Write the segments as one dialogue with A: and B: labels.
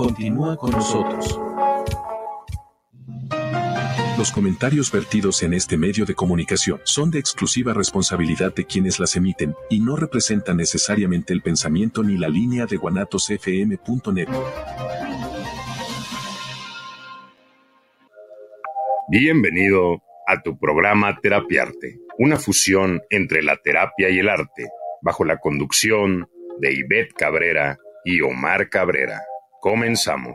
A: Continúa con nosotros. Los comentarios vertidos en este medio de comunicación son de exclusiva responsabilidad de quienes las emiten y no representan necesariamente el pensamiento ni la línea de guanatosfm.net. Bienvenido a tu programa Terapiarte, una fusión entre la terapia y el arte, bajo la conducción de Ivette Cabrera y Omar Cabrera. Comenzamos.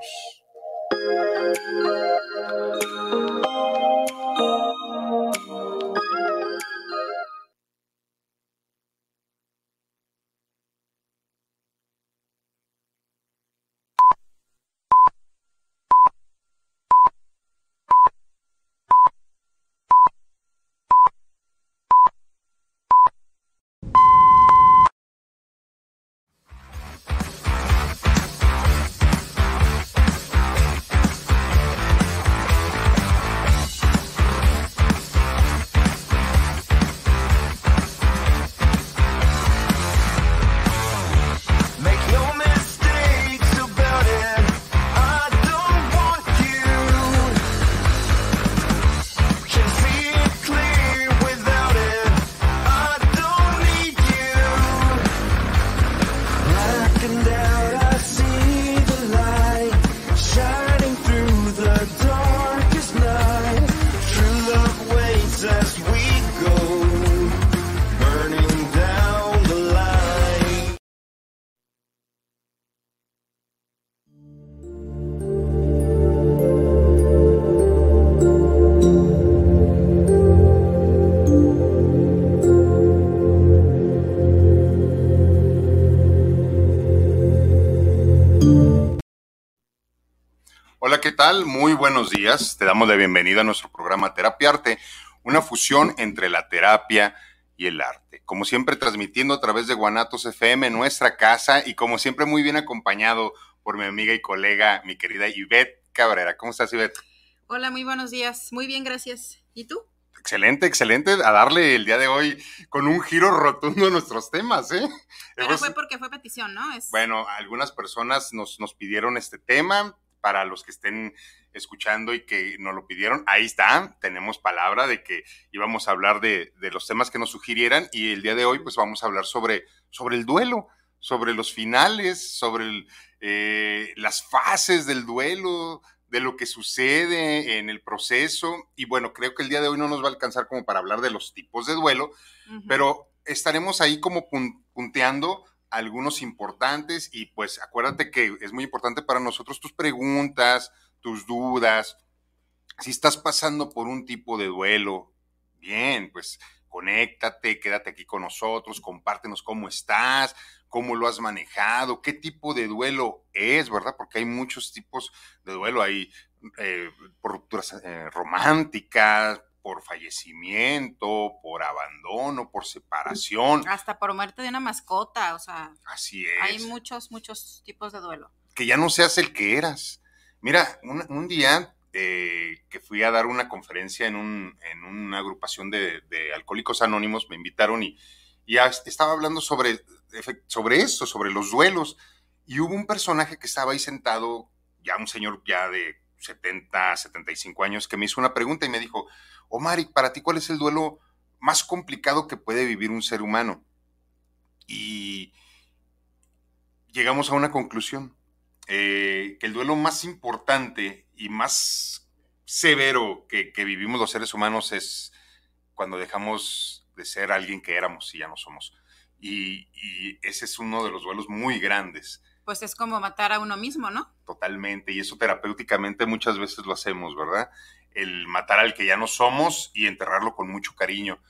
A: buenos días. Te damos la bienvenida a nuestro programa Terapia Arte, una fusión entre la terapia y el arte. Como siempre, transmitiendo a través de Guanatos FM, nuestra casa, y como siempre, muy bien acompañado por mi amiga y colega, mi querida Ivette Cabrera. ¿Cómo estás, Ivette?
B: Hola, muy buenos días. Muy bien, gracias. ¿Y tú?
A: Excelente, excelente. A darle el día de hoy con un giro rotundo a nuestros temas, ¿eh?
B: Pero fue porque fue petición, ¿no?
A: Bueno, algunas personas nos, nos pidieron este tema para los que estén escuchando y que nos lo pidieron. Ahí está, tenemos palabra de que íbamos a hablar de, los temas que nos sugirieran y el día de hoy pues vamos a hablar sobre, sobre el duelo, sobre los finales, sobre eh, las fases del duelo, de lo que sucede en el proceso. Y bueno, creo que el día de hoy no nos va a alcanzar como para hablar de los tipos de duelo, pero estaremos ahí como punteando algunos importantes y pues acuérdate que es muy importante para nosotros tus preguntas, tus dudas, si estás pasando por un tipo de duelo, bien, pues conéctate, quédate aquí con nosotros, compártenos cómo estás, cómo lo has manejado, qué tipo de duelo es, ¿verdad? Porque hay muchos tipos de duelo, hay eh, por rupturas eh, románticas, por fallecimiento, por abandono, por separación.
B: Hasta por muerte de una mascota, o sea. Así es. Hay muchos, muchos tipos de duelo.
A: Que ya no seas el que eras Mira, un, día eh, que fui a dar una conferencia en, un, una agrupación de, alcohólicos anónimos, me invitaron y, ya estaba hablando sobre, sobre esto, sobre los duelos, y hubo un personaje que estaba ahí sentado, ya un señor ya de 70, 75 años, que me hizo una pregunta y me dijo, Omar, para ti cuál es el duelo más complicado que puede vivir un ser humano? Y llegamos a una conclusión. Eh, que el duelo más importante y más severo que, vivimos los seres humanos es cuando dejamos de ser alguien que éramos y ya no somos. Y, y ese es uno de los duelos muy grandes.
B: Pues es como matar a uno mismo, ¿no?
A: Totalmente, y eso terapéuticamente muchas veces lo hacemos, ¿verdad? El matar al que ya no somos y enterrarlo con mucho cariño.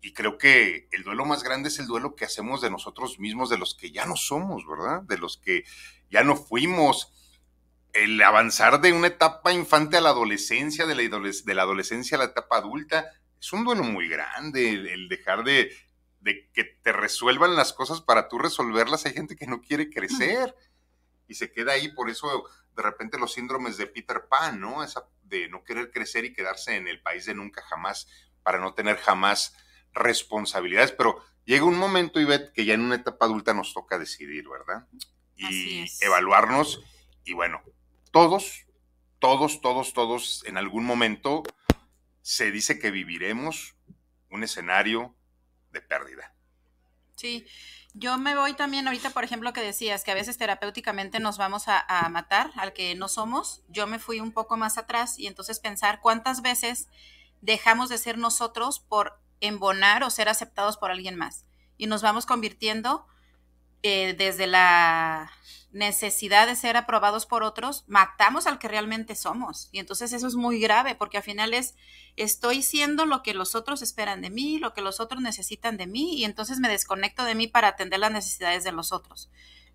A: Y creo que el duelo más grande es el duelo que hacemos de nosotros mismos, de los que ya no somos, ¿verdad? De los que ya no fuimos. El avanzar de una etapa infante a la adolescencia, de la, adolescencia a la etapa adulta, es un duelo muy grande. El, dejar de, que te resuelvan las cosas para tú resolverlas. Hay gente que no quiere crecer y se queda ahí. Por eso, de repente, los síndromes de Peter Pan, ¿no? Esa de no querer crecer y quedarse en el país de nunca jamás para no tener jamás responsabilidades. Pero llega un momento, Ivette, que ya en una etapa adulta nos toca decidir, ¿verdad? y evaluarnos. Y bueno, todos, todos, todos, todos, en algún momento se dice que viviremos un escenario de pérdida.
B: Sí, yo me voy también ahorita, por ejemplo, que decías que a veces terapéuticamente nos vamos a, matar al que no somos. Yo me fui un poco más atrás y entonces pensar cuántas veces dejamos de ser nosotros por embonar o ser aceptados por alguien más. Y nos vamos convirtiendo desde la necesidad de ser aprobados por otros, matamos al que realmente somos. Y entonces eso es muy grave, porque al final es, estoy siendo lo que los otros esperan de mí, lo que los otros necesitan de mí, y entonces me desconecto de mí para atender las necesidades de los otros.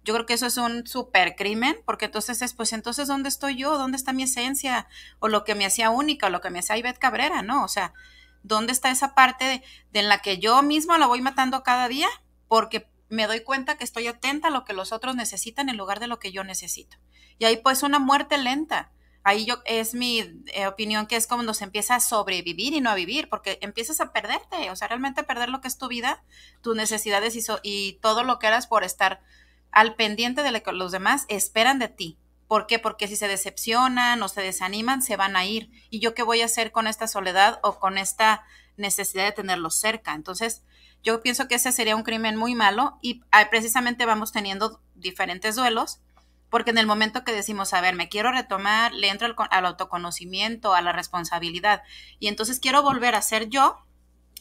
B: Yo creo que eso es un súper crimen, porque entonces es, pues entonces, ¿dónde estoy yo? ¿Dónde está mi esencia? O lo que me hacía única, o lo que me hacía Ivette Cabrera, ¿no? O sea, ¿dónde está esa parte de, en la que yo misma la voy matando cada día? Porque me doy cuenta que estoy atenta a lo que los otros necesitan en lugar de lo que yo necesito. Y ahí pues una muerte lenta. Ahí yo es mi eh, opinión que es cuando se empieza a sobrevivir y no a vivir, porque empiezas a perderte, o sea, realmente perder lo que es tu vida, tus necesidades y, y todo lo que harás por estar al pendiente de lo que los demás esperan de ti. ¿Por qué? Porque si se decepcionan o se desaniman, se van a ir. ¿Y yo qué voy a hacer con esta soledad o con esta necesidad de tenerlos cerca? Entonces, yo pienso que ese sería un crimen muy malo y ah, precisamente vamos teniendo diferentes duelos, porque en el momento que decimos, a ver, me quiero retomar, le entro al, autoconocimiento, a la responsabilidad, y entonces quiero volver a ser yo,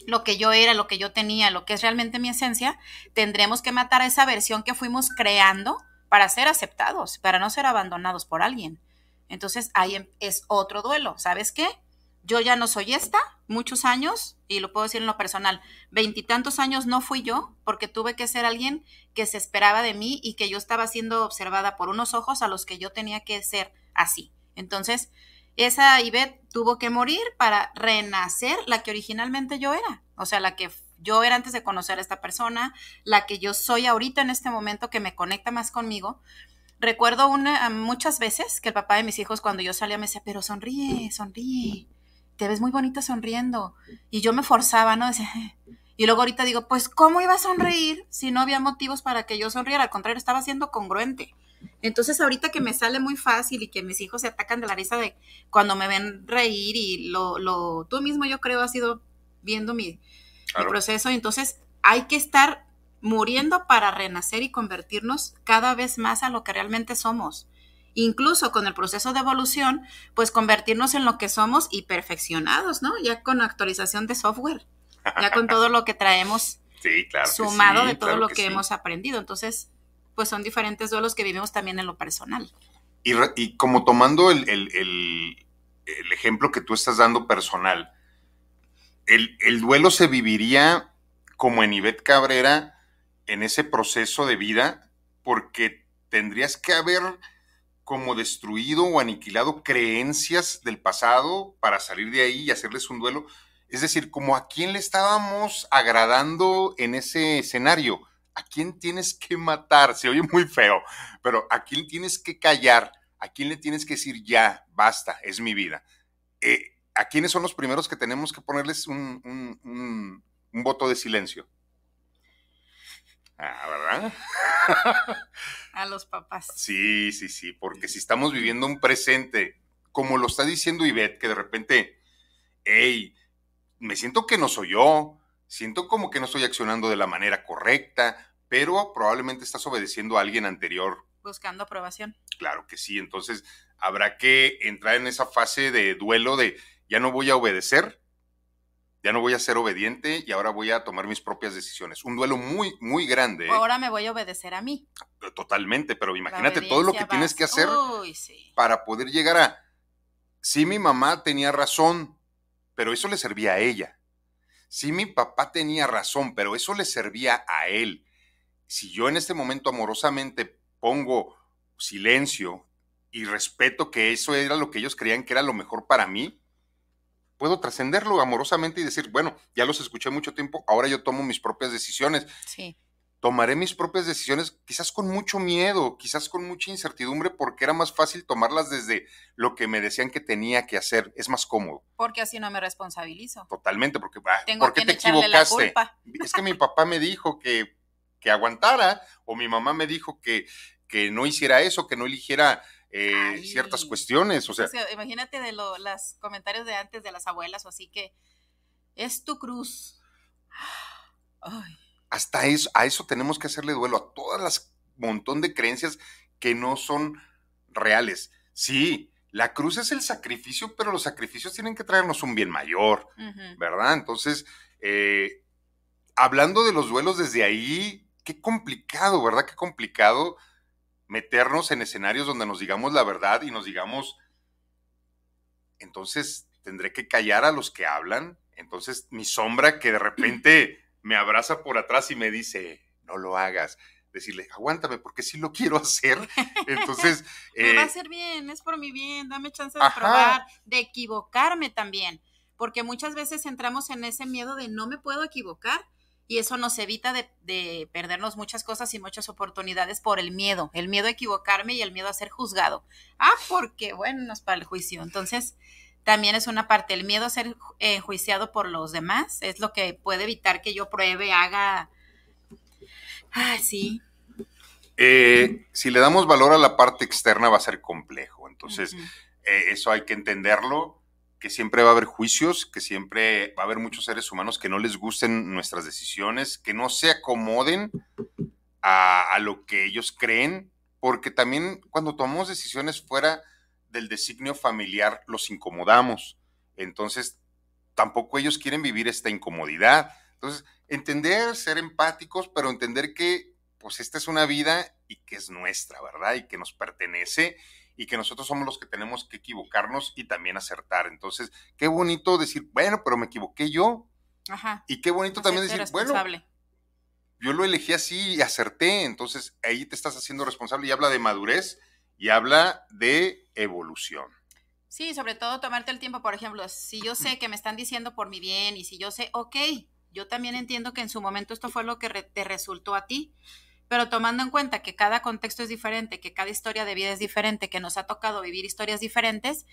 B: lo que yo era, lo que yo tenía, lo que es realmente mi esencia, tendremos que matar a esa versión que fuimos creando para ser aceptados, para no ser abandonados por alguien. Entonces ahí em, es otro duelo. ¿Sabes qué? yo ya no soy esta, muchos años, y lo puedo decir en lo personal, veintitantos años no fui yo, porque tuve que ser alguien que se esperaba de mí y que yo estaba siendo observada por unos ojos a los que yo tenía que ser así. Entonces, esa Ivette tuvo que morir para renacer la que originalmente yo era, o sea, la que yo era antes de conocer a esta persona, la que yo soy ahorita en este momento que me conecta más conmigo. Recuerdo una, muchas veces que el papá de mis hijos cuando yo salía me decía, pero sonríe, sonríe te ves muy bonita sonriendo. Y yo me forzaba, ¿no? y luego ahorita digo, pues, ¿cómo iba a sonreír si no había motivos para que yo sonriera? Al contrario, estaba siendo congruente. Entonces, ahorita que me sale muy fácil y que mis hijos se atacan de la risa de cuando me ven reír y lo, lo tú mismo yo creo has ido viendo mi proceso. Entonces, hay que estar muriendo para renacer y convertirnos cada vez más a lo que realmente somos incluso con el proceso de evolución, pues convertirnos en lo que somos y perfeccionados, ¿no? Ya con actualización de software, ya con todo lo que traemos
A: sumado de todo lo que, hemos
B: aprendido. Entonces, pues son diferentes duelos que vivimos también en lo personal.
A: Y, como tomando el, el, ejemplo que tú estás dando personal, el duelo se viviría como en Ivette Cabrera en ese proceso de vida, porque tendrías que haber como destruido o aniquilado creencias del pasado para salir de ahí y hacerles un duelo. Es decir, como a quién le estábamos agradando en ese escenario, a quién tienes que matar, se oye muy feo, pero a quién tienes que callar, a quién le tienes que decir ya, basta, es mi vida. Eh, ¿A quiénes son los primeros que tenemos que ponerles un voto de silencio? Ah, ¿verdad?
B: a los papás.
A: Sí, sí, sí, porque si estamos viviendo un presente, como lo está diciendo Ivette, que de repente, hey, me siento que no soy yo, siento como que no estoy accionando de la manera correcta, pero probablemente estás obedeciendo a alguien anterior.
B: Buscando aprobación.
A: Claro que sí, entonces habrá que entrar en esa fase de duelo de ya no voy a obedecer, ya no voy a ser obediente y ahora voy a tomar mis propias decisiones. Un duelo muy, muy grande. ¿eh? Ahora
B: me voy a obedecer a mí.
A: Eh, totalmente, pero imagínate todo lo que tienes que hacer para poder llegar a... Sí, mi mamá tenía razón, pero eso le servía a ella. Sí, mi papá tenía razón, pero eso le servía a él. Si yo en este momento amorosamente pongo silencio y respeto que eso era lo que ellos creían que era lo mejor para mí, puedo trascenderlo amorosamente y decir, bueno, ya los escuché mucho tiempo, ahora yo tomo mis propias decisiones. Sí. Tomaré mis propias decisiones quizás con mucho miedo, quizás con mucha incertidumbre, porque era más fácil tomarlas desde lo que me decían que tenía que hacer. Es más cómodo.
B: Porque así no me responsabilizo.
A: Totalmente, porque ah, Tengo ¿por qué te equivocaste? Es que mi papá me dijo que, que aguantara, o mi mamá me dijo que, que no hiciera eso, que no eligiera eh, ciertas cuestiones. O sea,
B: imagínate de los comentarios de antes de las abuelas o así que es tu cruz.
A: Hasta eso, a eso tenemos que hacerle duelo a todas las montón de creencias que no son reales. Sí, la cruz es el sacrificio, pero los sacrificios tienen que traernos un bien mayor, ¿verdad? Entonces, eh, hablando de los duelos desde ahí, qué complicado, ¿verdad? Qué complicado meternos en escenarios donde nos digamos la verdad y nos digamos, entonces tendré que callar a los que hablan, entonces mi sombra que de repente me abraza por atrás y me dice, no lo hagas. Decirle, aguántame, porque sí lo quiero hacer. Entonces. me va a eh, hacer
B: bien, es por mi bien, dame chance de probar, de equivocarme también. Porque muchas veces entramos en ese miedo de no me puedo equivocar, y eso nos evita de, perdernos muchas cosas y muchas oportunidades por el miedo, el miedo a equivocarme y el miedo a ser juzgado. Ah, porque bueno, es para el juicio. Entonces, también es una parte, el miedo a ser eh, juiciado por los demás es lo que puede evitar que yo pruebe, haga... Ah, sí.
A: Eh, si le damos valor a la parte externa va a ser complejo, entonces eh, eso hay que entenderlo, que siempre va a haber juicios, que siempre va a haber muchos seres humanos que no les gusten nuestras decisiones, que no se acomoden a, lo que ellos creen, porque también cuando tomamos decisiones fuera del designio familiar los incomodamos. Entonces, tampoco ellos quieren vivir esta incomodidad. Entonces, entender, ser empáticos, pero entender que pues esta es una vida y que es nuestra, ¿verdad? Y que nos pertenece y que nosotros somos los que tenemos que equivocarnos y también acertar. Entonces, qué bonito decir, bueno, pero me equivoqué yo. Ajá. Y qué bonito también decir, bueno, yo lo elegí así y acerté, entonces ahí te estás haciendo responsable y habla de madurez y habla de evolución.
B: Sí, sobre todo tomarte el tiempo, por ejemplo, si yo sé que me están diciendo por mi bien y si yo sé, ok, yo también entiendo que en su momento esto fue lo que te resultó a ti pero tomando en cuenta que cada contexto es diferente, que cada historia de vida es diferente, que nos ha tocado vivir historias diferentes,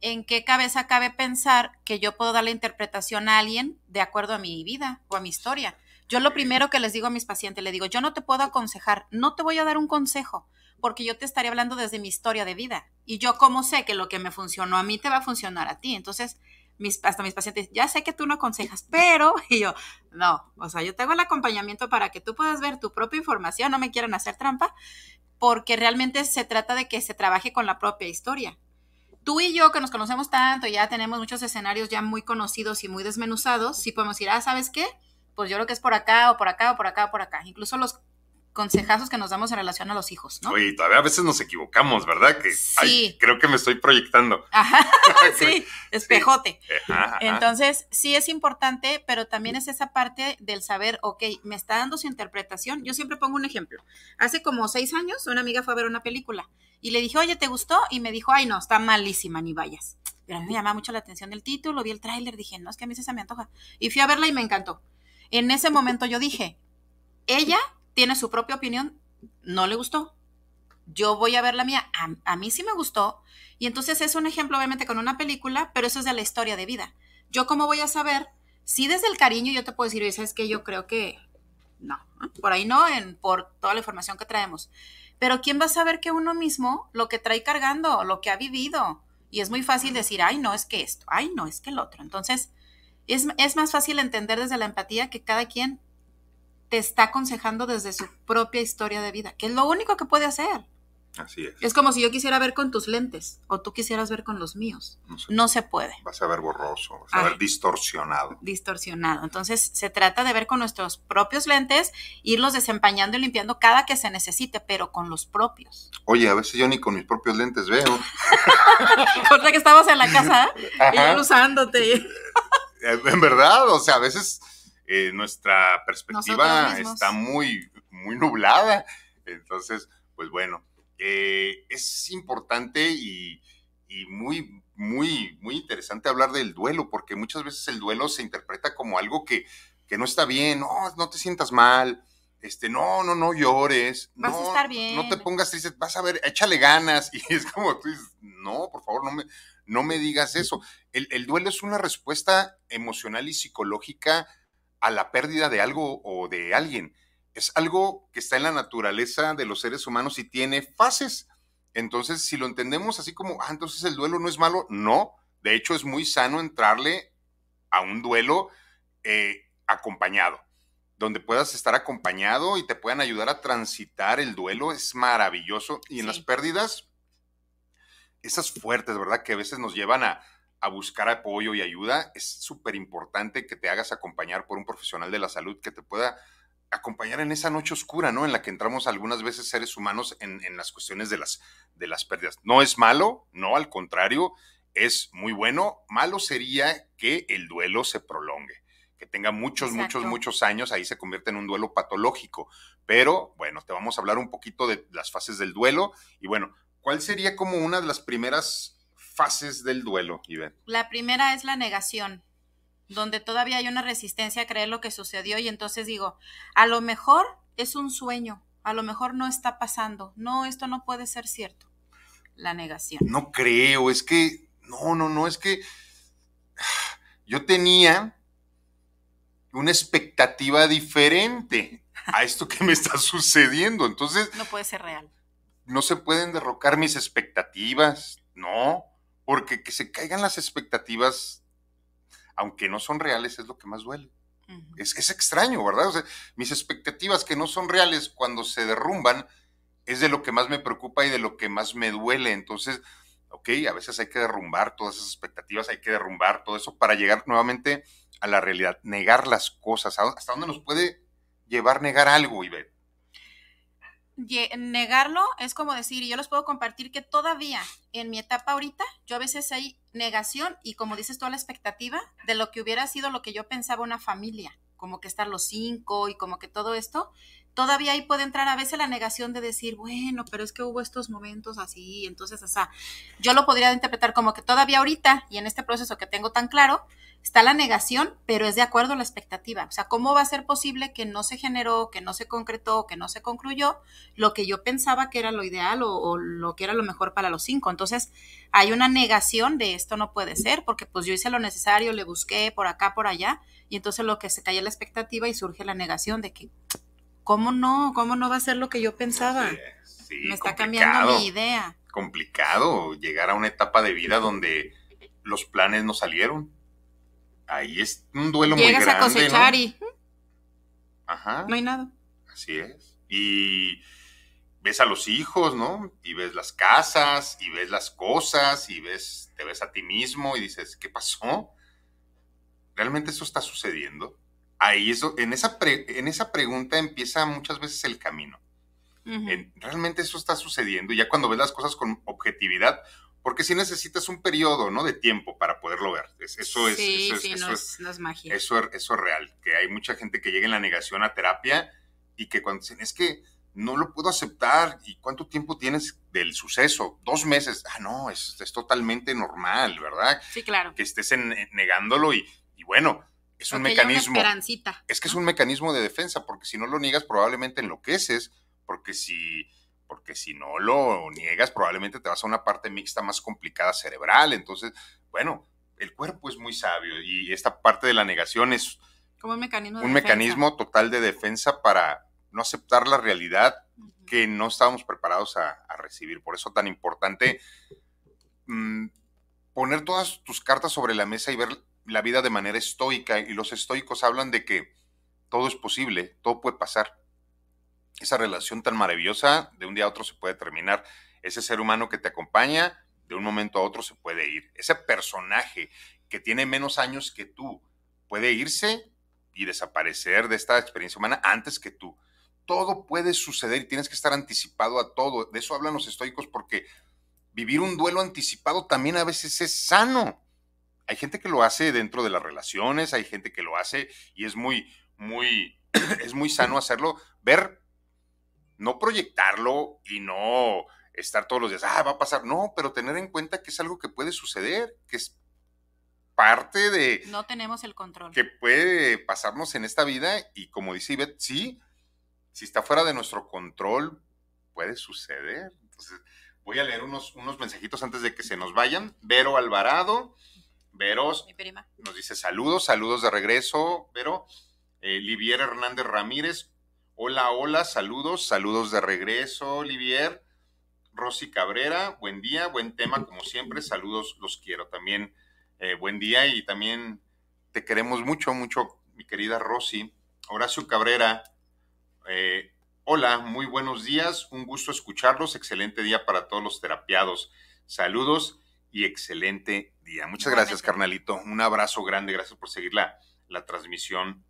B: ¿en qué cabeza cabe pensar que yo puedo dar la interpretación a alguien de acuerdo a mi vida o a mi historia? Yo lo primero que les digo a mis pacientes, les digo, yo no te puedo aconsejar, no te voy a dar un consejo, porque yo te estaré hablando desde mi historia de vida. Y yo como sé que lo que me funcionó a mí te va a funcionar a ti. Entonces, mis, hasta mis pacientes, ya sé que tú no aconsejas, pero, y yo, no, o sea, yo tengo el acompañamiento para que tú puedas ver tu propia información, no me quieran hacer trampa, porque realmente se trata de que se trabaje con la propia historia. Tú y yo, que nos conocemos tanto, ya tenemos muchos escenarios ya muy conocidos y muy desmenuzados, si podemos ir ah, ¿sabes qué? Pues yo lo que es por acá o por acá o por acá o por acá. Incluso los consejazos que nos damos en relación a los hijos, ¿no?
A: Oye, todavía a veces nos equivocamos, ¿verdad? Que sí. creo que me estoy proyectando. Ajá,
B: sí, espejote.
A: Eh, ajá, Entonces,
B: sí es importante, pero también es esa parte del saber, ok, me está dando su interpretación. Yo siempre pongo un ejemplo. Hace como seis años, una amiga fue a ver una película y le dije, oye, ¿te gustó? Y me dijo, ay, no, está malísima, ni vayas. Pero me llamaba mucho la atención el título, vi el tráiler, dije, no, es que a mí se me antoja. Y fui a verla y me encantó. En ese momento yo dije, ella tiene su propia opinión, no le gustó. Yo voy a ver la mía, a, mí sí me gustó. Y entonces es un ejemplo, obviamente, con una película, pero eso es de la historia de vida. Yo cómo voy a saber, si desde el cariño yo te puedo decir, es que yo creo que no, por ahí no, en, por toda la información que traemos. Pero ¿quién va a saber que uno mismo lo que trae cargando, lo que ha vivido? Y es muy fácil decir, ay, no es que esto, ay, no es que el otro. Entonces, es, es más fácil entender desde la empatía que cada quien te está aconsejando desde su propia historia de vida, que es lo único que puede hacer. Así es. Es como si yo quisiera ver con tus lentes o tú quisieras ver con los míos. No se, puede.
A: Vas a ver borroso, vas a, ver, distorsionado.
B: Distorsionado. Entonces se trata de ver con nuestros propios lentes, irlos desempañando y limpiando cada que se necesite, pero con los propios.
A: Oye, a veces yo ni con mis propios lentes veo.
B: Porque que estabas en la casa ¿eh? y usándote.
A: en verdad, o sea, a veces eh, nuestra perspectiva está muy, muy nublada. Entonces, pues bueno, eh, es importante y, muy, muy, muy interesante hablar del duelo, porque muchas veces el duelo se interpreta como algo que, no está bien, no, no te sientas mal, este, no, no, no llores, no, no te pongas triste, vas a ver, échale ganas, y es como tú dices, no, por favor, no me, no me digas eso. El, el duelo es una respuesta emocional y psicológica a la pérdida de algo o de alguien. Es algo que está en la naturaleza de los seres humanos y tiene fases. Entonces, si lo entendemos así como, ah, entonces el duelo no es malo, no. De hecho, es muy sano entrarle a un duelo eh, acompañado, donde puedas estar acompañado y te puedan ayudar a transitar el duelo. Es maravilloso. Y en las pérdidas, esas fuertes, ¿verdad? Que a veces nos llevan a, a buscar apoyo y ayuda, es súper importante que te hagas acompañar por un profesional de la salud que te pueda acompañar en esa noche oscura, ¿no? En la que entramos algunas veces seres humanos en, las cuestiones de las, de las pérdidas. No es malo, no, al contrario, es muy bueno. Malo sería que el duelo se prolongue, que tenga muchos, muchos, muchos años, ahí se convierte en un duelo patológico. Pero bueno, te vamos a hablar un poquito de las fases del duelo y bueno, ¿cuál sería como una de las primeras fases del duelo, Iván?
B: La primera es la negación, donde todavía hay una resistencia a creer lo que sucedió y entonces digo, a lo mejor es un sueño, a lo mejor no está pasando, no, esto no puede ser cierto. La negación. No
A: creo, es que, no, no, no, es que yo tenía una expectativa diferente a esto que me está sucediendo, entonces...
B: No puede ser real.
A: No se pueden derrocar mis expectativas, no. Porque que se caigan las expectativas, aunque no son reales, es lo que más duele. es, es, extraño, ¿verdad? O sea, mis expectativas que no son reales cuando se derrumban es de lo que más me preocupa y de lo que más me duele. Entonces, ok, a veces hay que derrumbar todas esas expectativas, hay que derrumbar todo eso para llegar nuevamente a la realidad, negar las cosas. ¿Hasta dónde nos puede llevar negar algo, ver
B: negarlo es como decir, y yo los puedo compartir que todavía en mi etapa ahorita, yo a veces hay negación y como dices toda la expectativa de lo que hubiera sido lo que yo pensaba una familia, como que estar los cinco y como que todo esto, todavía ahí puede entrar a veces la negación de decir, bueno, pero es que hubo estos momentos así, entonces, o sea, yo lo podría interpretar como que todavía ahorita y en este proceso que tengo tan claro, está la negación, pero es de acuerdo a la expectativa. O sea, ¿cómo va a ser posible que no se generó, que no se concretó, que no se concluyó lo que yo pensaba que era lo ideal o, lo que era lo mejor para los cinco? Entonces, hay una negación de esto no puede ser, porque pues yo hice lo necesario, le busqué por acá, por allá, y entonces lo que se cae la expectativa y surge la negación de que ¿cómo no? ¿Cómo no va a ser lo que yo pensaba? Me está cambiando mi idea.
A: Complicado llegar a una etapa de vida donde los planes no salieron. Ahí es un duelo muy grande. Llegas a cosechar y. ¿Mm? No hay nada. Así es. Y ves a los hijos, ¿no? Y ves las casas, y ves las cosas, y ves, te ves a ti mismo y dices, ¿qué pasó? ¿Realmente eso está sucediendo? ahí en esa, en esa pregunta empieza muchas veces el camino. realmente eso está sucediendo, Y ya cuando ves las cosas con objetividad, porque si necesitas un periodo ¿no? de tiempo para poderlo ver. Eso es, eso es, sí, eso Eso, es real, que hay mucha gente que llega en la negación a terapia y que cuando dicen, es que no lo puedo aceptar, ¿y cuánto tiempo tienes del suceso? Dos meses. Ah, no, es, totalmente normal, ¿verdad? Sí, claro. Que estés negándolo y bueno, es un mecanismo. es que es un mecanismo de defensa, porque si no lo niegas, probablemente enloqueces, porque si, porque si no lo niegas, probablemente te vas a una parte mixta más complicada cerebral. Entonces, bueno, el cuerpo es muy sabio y esta parte de la negación es
B: Como un mecanismo,
A: total de defensa para no aceptar la realidad que no estábamos preparados a, recibir. Por eso tan importante mm, poner todas tus cartas sobre la mesa y ver la vida de manera estoica y los estoicos hablan de que todo es posible, todo puede pasar. Esa relación tan maravillosa de un día a otro se puede terminar. Ese ser humano que te acompaña de un momento a otro se puede ir. Ese personaje que tiene menos años que tú puede irse y desaparecer de esta experiencia humana antes que tú. Todo puede suceder y tienes que estar anticipado a todo. De eso hablan los estoicos porque vivir un duelo anticipado también a veces es sano hay gente que lo hace dentro de las relaciones, hay gente que lo hace y es muy, muy, es muy sano hacerlo, ver, no proyectarlo y no estar todos los días, ah, va a pasar, no, pero tener en cuenta que es algo que puede suceder, que es parte de...
B: No tenemos el control. Que
A: puede pasarnos en esta vida y como dice Ivette, sí, si está fuera de nuestro control, puede suceder. Entonces, voy a leer unos, unos mensajitos antes de que se nos vayan. Vero Alvarado, Veros. prima. Nos dice saludos, saludos de regreso, Vero. Eh, Livier Hernández Ramírez. Hola, hola, saludos, saludos de regreso, Livier. Rosy Cabrera, buen día, buen tema, como siempre, saludos, los quiero también. Eh, buen día y también te queremos mucho, mucho, mi querida Rosy. Horacio Cabrera, eh, hola, muy buenos días, un gusto escucharlos, excelente día para todos los terapiados. Saludos y excelente día. Muchas gracias, carnalito. Un abrazo grande. Gracias por seguir la, la transmisión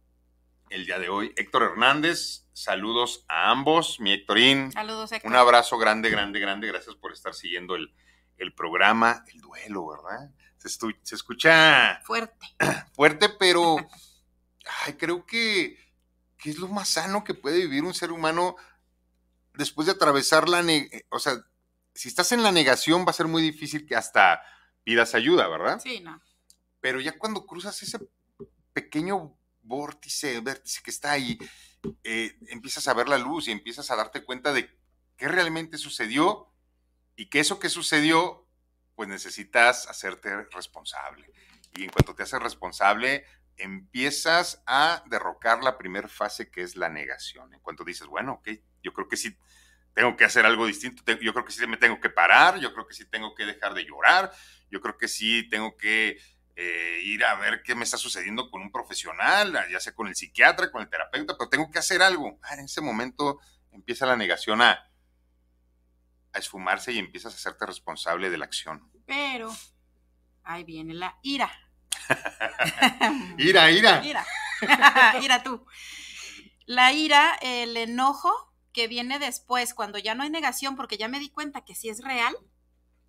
A: el día de hoy. Héctor Hernández, saludos a ambos. Mi Héctorín. Saludos, Héctor. Un abrazo grande, grande, grande. Gracias por estar siguiendo el, programa. El duelo, ¿verdad? Se, se escucha. Fuerte. Fuerte, pero ay, creo que, que, es lo más sano que puede vivir un ser humano después de atravesar la. O sea, si estás en la negación va a ser muy difícil que hasta pidas ayuda, ¿verdad? Sí, no. Pero ya cuando cruzas ese pequeño vórtice, vértice que está ahí, eh, empiezas a ver la luz y empiezas a darte cuenta de qué realmente sucedió y que eso que sucedió, pues necesitas hacerte responsable. Y en cuanto te haces responsable, empiezas a derrocar la primera fase que es la negación. En cuanto dices, bueno, ok, yo creo que sí tengo que hacer algo distinto, yo creo que sí me tengo que parar, yo creo que sí tengo que dejar de llorar, yo creo que sí tengo que eh, ir a ver qué me está sucediendo con un profesional, ya sea con el psiquiatra, con el terapeuta, pero tengo que hacer algo. Ah, en ese momento empieza la negación a, esfumarse y empiezas a hacerte responsable de la acción.
B: Pero ahí viene la ira,
A: ira. Ira.
B: ira tú. La ira, el enojo que viene después, cuando ya no hay negación, porque ya me di cuenta que sí es real,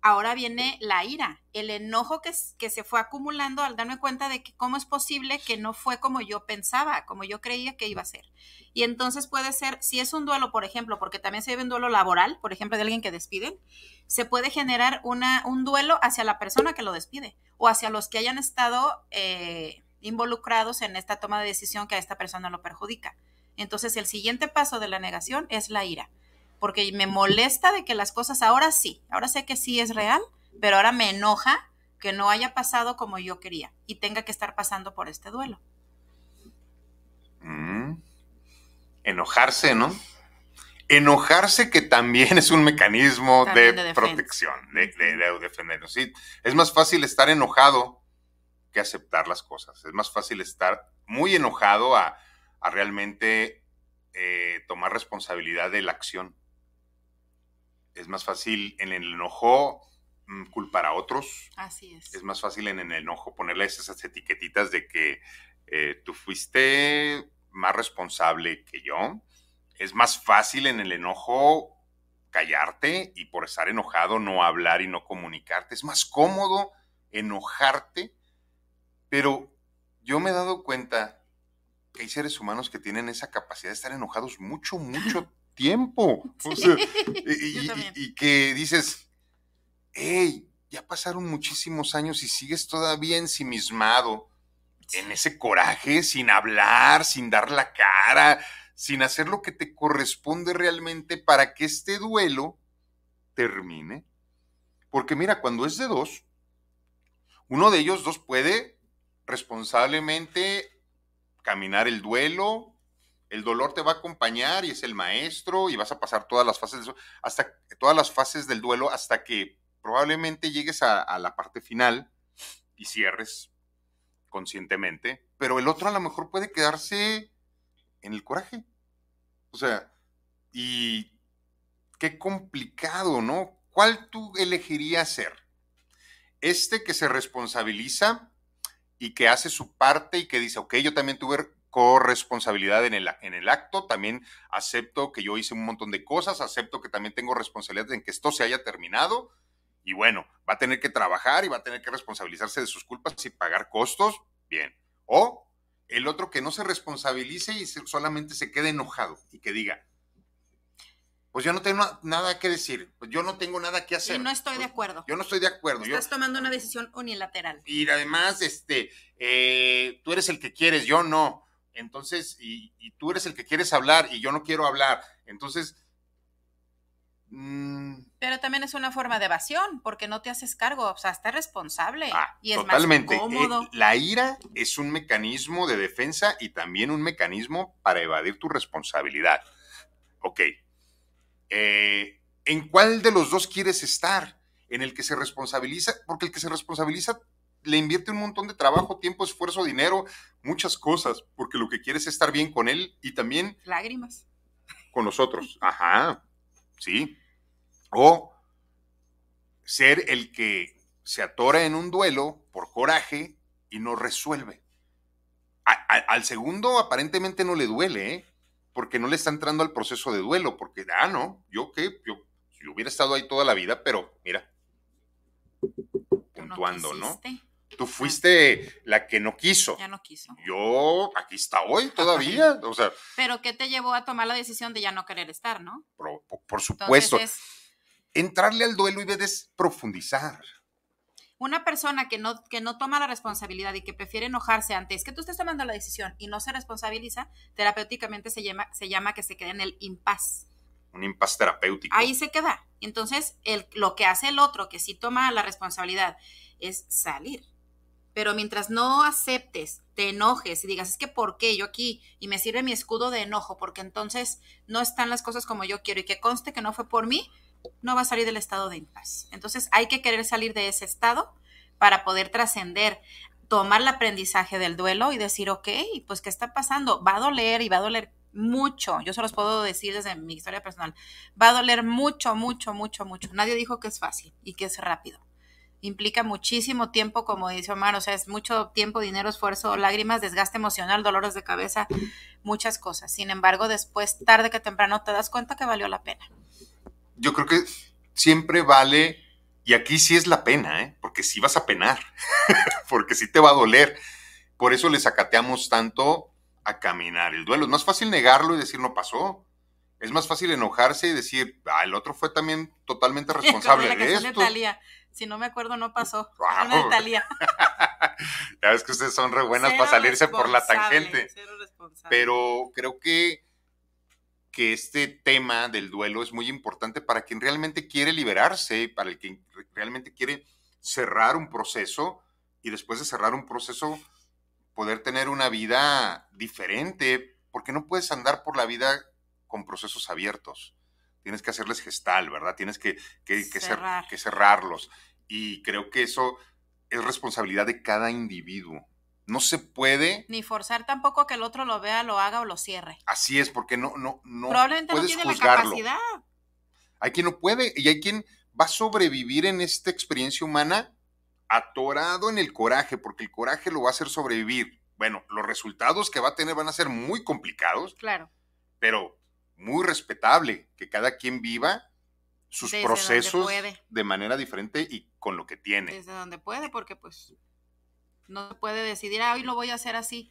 B: ahora viene la ira, el enojo que, se fue acumulando al darme cuenta de que cómo es posible que no fue como yo pensaba, como yo creía que iba a ser. Y entonces puede ser, si es un duelo, por ejemplo, porque también se vive un duelo laboral, por ejemplo, de alguien que despide, se puede generar una, un duelo hacia la persona que lo despide o hacia los que hayan estado eh, involucrados en esta toma de decisión que a esta persona lo perjudica. Entonces el siguiente paso de la negación es la ira, porque me molesta de que las cosas ahora sí, ahora sé que sí es real, pero ahora me enoja que no haya pasado como yo quería y tenga que estar pasando por este duelo.
A: Mm. Enojarse, ¿no? Enojarse que también es un mecanismo de, protección, de, de, defendernos. es más fácil estar enojado que aceptar las cosas. Es más fácil estar muy enojado a, a realmente eh, tomar responsabilidad de la acción. Es más fácil en el enojo mm, culpar a otros.
B: Así es. Es
A: más fácil en el enojo ponerles esas etiquetitas de que eh, tú fuiste más responsable que yo. Es más fácil en el enojo callarte y por estar enojado no hablar y no comunicarte. Es más cómodo enojarte, pero yo me he dado cuenta hay seres humanos que tienen esa capacidad de estar enojados mucho, mucho tiempo. y, que dices, hey, ya pasaron muchísimos años y sigues todavía ensimismado en ese coraje, sin hablar, sin dar la cara, sin hacer lo que te corresponde realmente para que este duelo termine. Porque mira, cuando es de dos, uno de ellos dos puede responsablemente caminar el duelo, el dolor te va a acompañar y es el maestro y vas a pasar todas las fases, hasta, todas las fases del duelo hasta que probablemente llegues a, a la parte final y cierres conscientemente, pero el otro a lo mejor puede quedarse en el coraje. O sea, y qué complicado, ¿no? ¿Cuál tú elegirías ser? ¿Este que se responsabiliza y que hace su parte y que dice, ok, yo también tuve corresponsabilidad en el, en el acto, también acepto que yo hice un montón de cosas, acepto que también tengo responsabilidad en que esto se haya terminado y bueno, va a tener que trabajar y va a tener que responsabilizarse de sus culpas y pagar costos, bien. O el otro que no se responsabilice y solamente se quede enojado y que diga, pues yo no tengo nada que decir, pues yo no tengo nada que hacer. Y no estoy de pues, acuerdo. Yo no estoy de acuerdo. Estás
B: tomando una decisión unilateral.
A: Y además, este, eh, tú eres el que quieres, yo no. Entonces, y, tú eres el que quieres hablar y yo no quiero hablar. Entonces... Mm,
B: Pero también es una forma de evasión, porque no te haces cargo, o sea, estás responsable. Ah, y es más cómodo. Eh,
A: la ira es un mecanismo de defensa y también un mecanismo para evadir tu responsabilidad. Ok, eh, ¿En cuál de los dos quieres estar? ¿En el que se responsabiliza? Porque el que se responsabiliza le invierte un montón de trabajo, tiempo, esfuerzo, dinero, muchas cosas, porque lo que quieres es estar bien con él y también...
B: Lágrimas.
A: Con nosotros. Ajá, sí. O ser el que se atora en un duelo por coraje y no resuelve. al segundo aparentemente no le duele, ¿eh? porque no le está entrando al proceso de duelo, porque, ah, no, yo qué, yo, hubiera estado ahí toda la vida, pero mira,
B: puntuando, ¿no?
A: Tú fuiste la que no quiso. Ya no quiso. Yo aquí está hoy todavía. O sea.
B: Pero ¿qué te llevó a tomar la decisión de ya no querer estar, no?
A: Por, supuesto. Entrarle al duelo y es profundizar
B: una persona que no, toma la responsabilidad y que prefiere enojarse antes que tú estés tomando la decisión y no se responsabiliza, terapéuticamente se llama, se llama que se quede en el impas. Un
A: impas terapéutico.
B: Ahí se queda. Entonces, lo que hace el otro, que sí toma la responsabilidad, es salir. Pero mientras no aceptes, te enojes y digas, es que ¿por qué yo aquí? Y me sirve mi escudo de enojo, porque entonces no están las cosas como yo quiero y que conste que no fue por mí, no va a salir del estado de impas. Entonces hay que querer salir de ese estado para poder trascender, tomar el aprendizaje del duelo y decir, ok, pues ¿qué está pasando? Va a doler y va a doler mucho. Yo se los puedo decir desde mi historia personal. Va a doler mucho, mucho, mucho, mucho. Nadie dijo que es fácil y que es rápido. Implica muchísimo tiempo, como dice Omar, o sea, es mucho tiempo, dinero, esfuerzo, lágrimas, desgaste emocional, dolores de cabeza, muchas cosas. Sin embargo, después, tarde que temprano, te das cuenta que valió la pena
A: yo creo que siempre vale, y aquí sí es la pena, ¿eh? porque sí vas a penar, porque sí te va a doler. Por eso le sacateamos tanto a caminar el duelo. Es más fácil negarlo y decir no pasó. Es más fácil enojarse y decir, ah, el otro fue también totalmente responsable de esto.
B: Si no me acuerdo, no pasó. Una de ya
A: ves que ustedes son re buenas para salirse por la tangente. Pero creo que que este tema del duelo es muy importante para quien realmente quiere liberarse, para el que realmente quiere cerrar un proceso y después de cerrar un proceso poder tener una vida diferente, porque no puedes andar por la vida con procesos abiertos. Tienes que hacerles gestal, ¿verdad? Tienes que, que, que cerrarlos. Y creo que eso es responsabilidad de cada individuo, no se puede.
B: Ni forzar tampoco que el otro lo vea, lo haga o lo cierre.
A: Así es, porque no, no, no. Probablemente no tiene la capacidad. Hay quien no puede y hay quien va a sobrevivir en esta experiencia humana atorado en el coraje, porque el coraje lo va a hacer sobrevivir. Bueno, los resultados que va a tener van a ser muy complicados. Claro. Pero muy respetable que cada quien viva sus procesos de manera diferente y con lo que tiene.
B: Desde donde puede, porque pues no se puede decidir, ah, hoy lo voy a hacer así.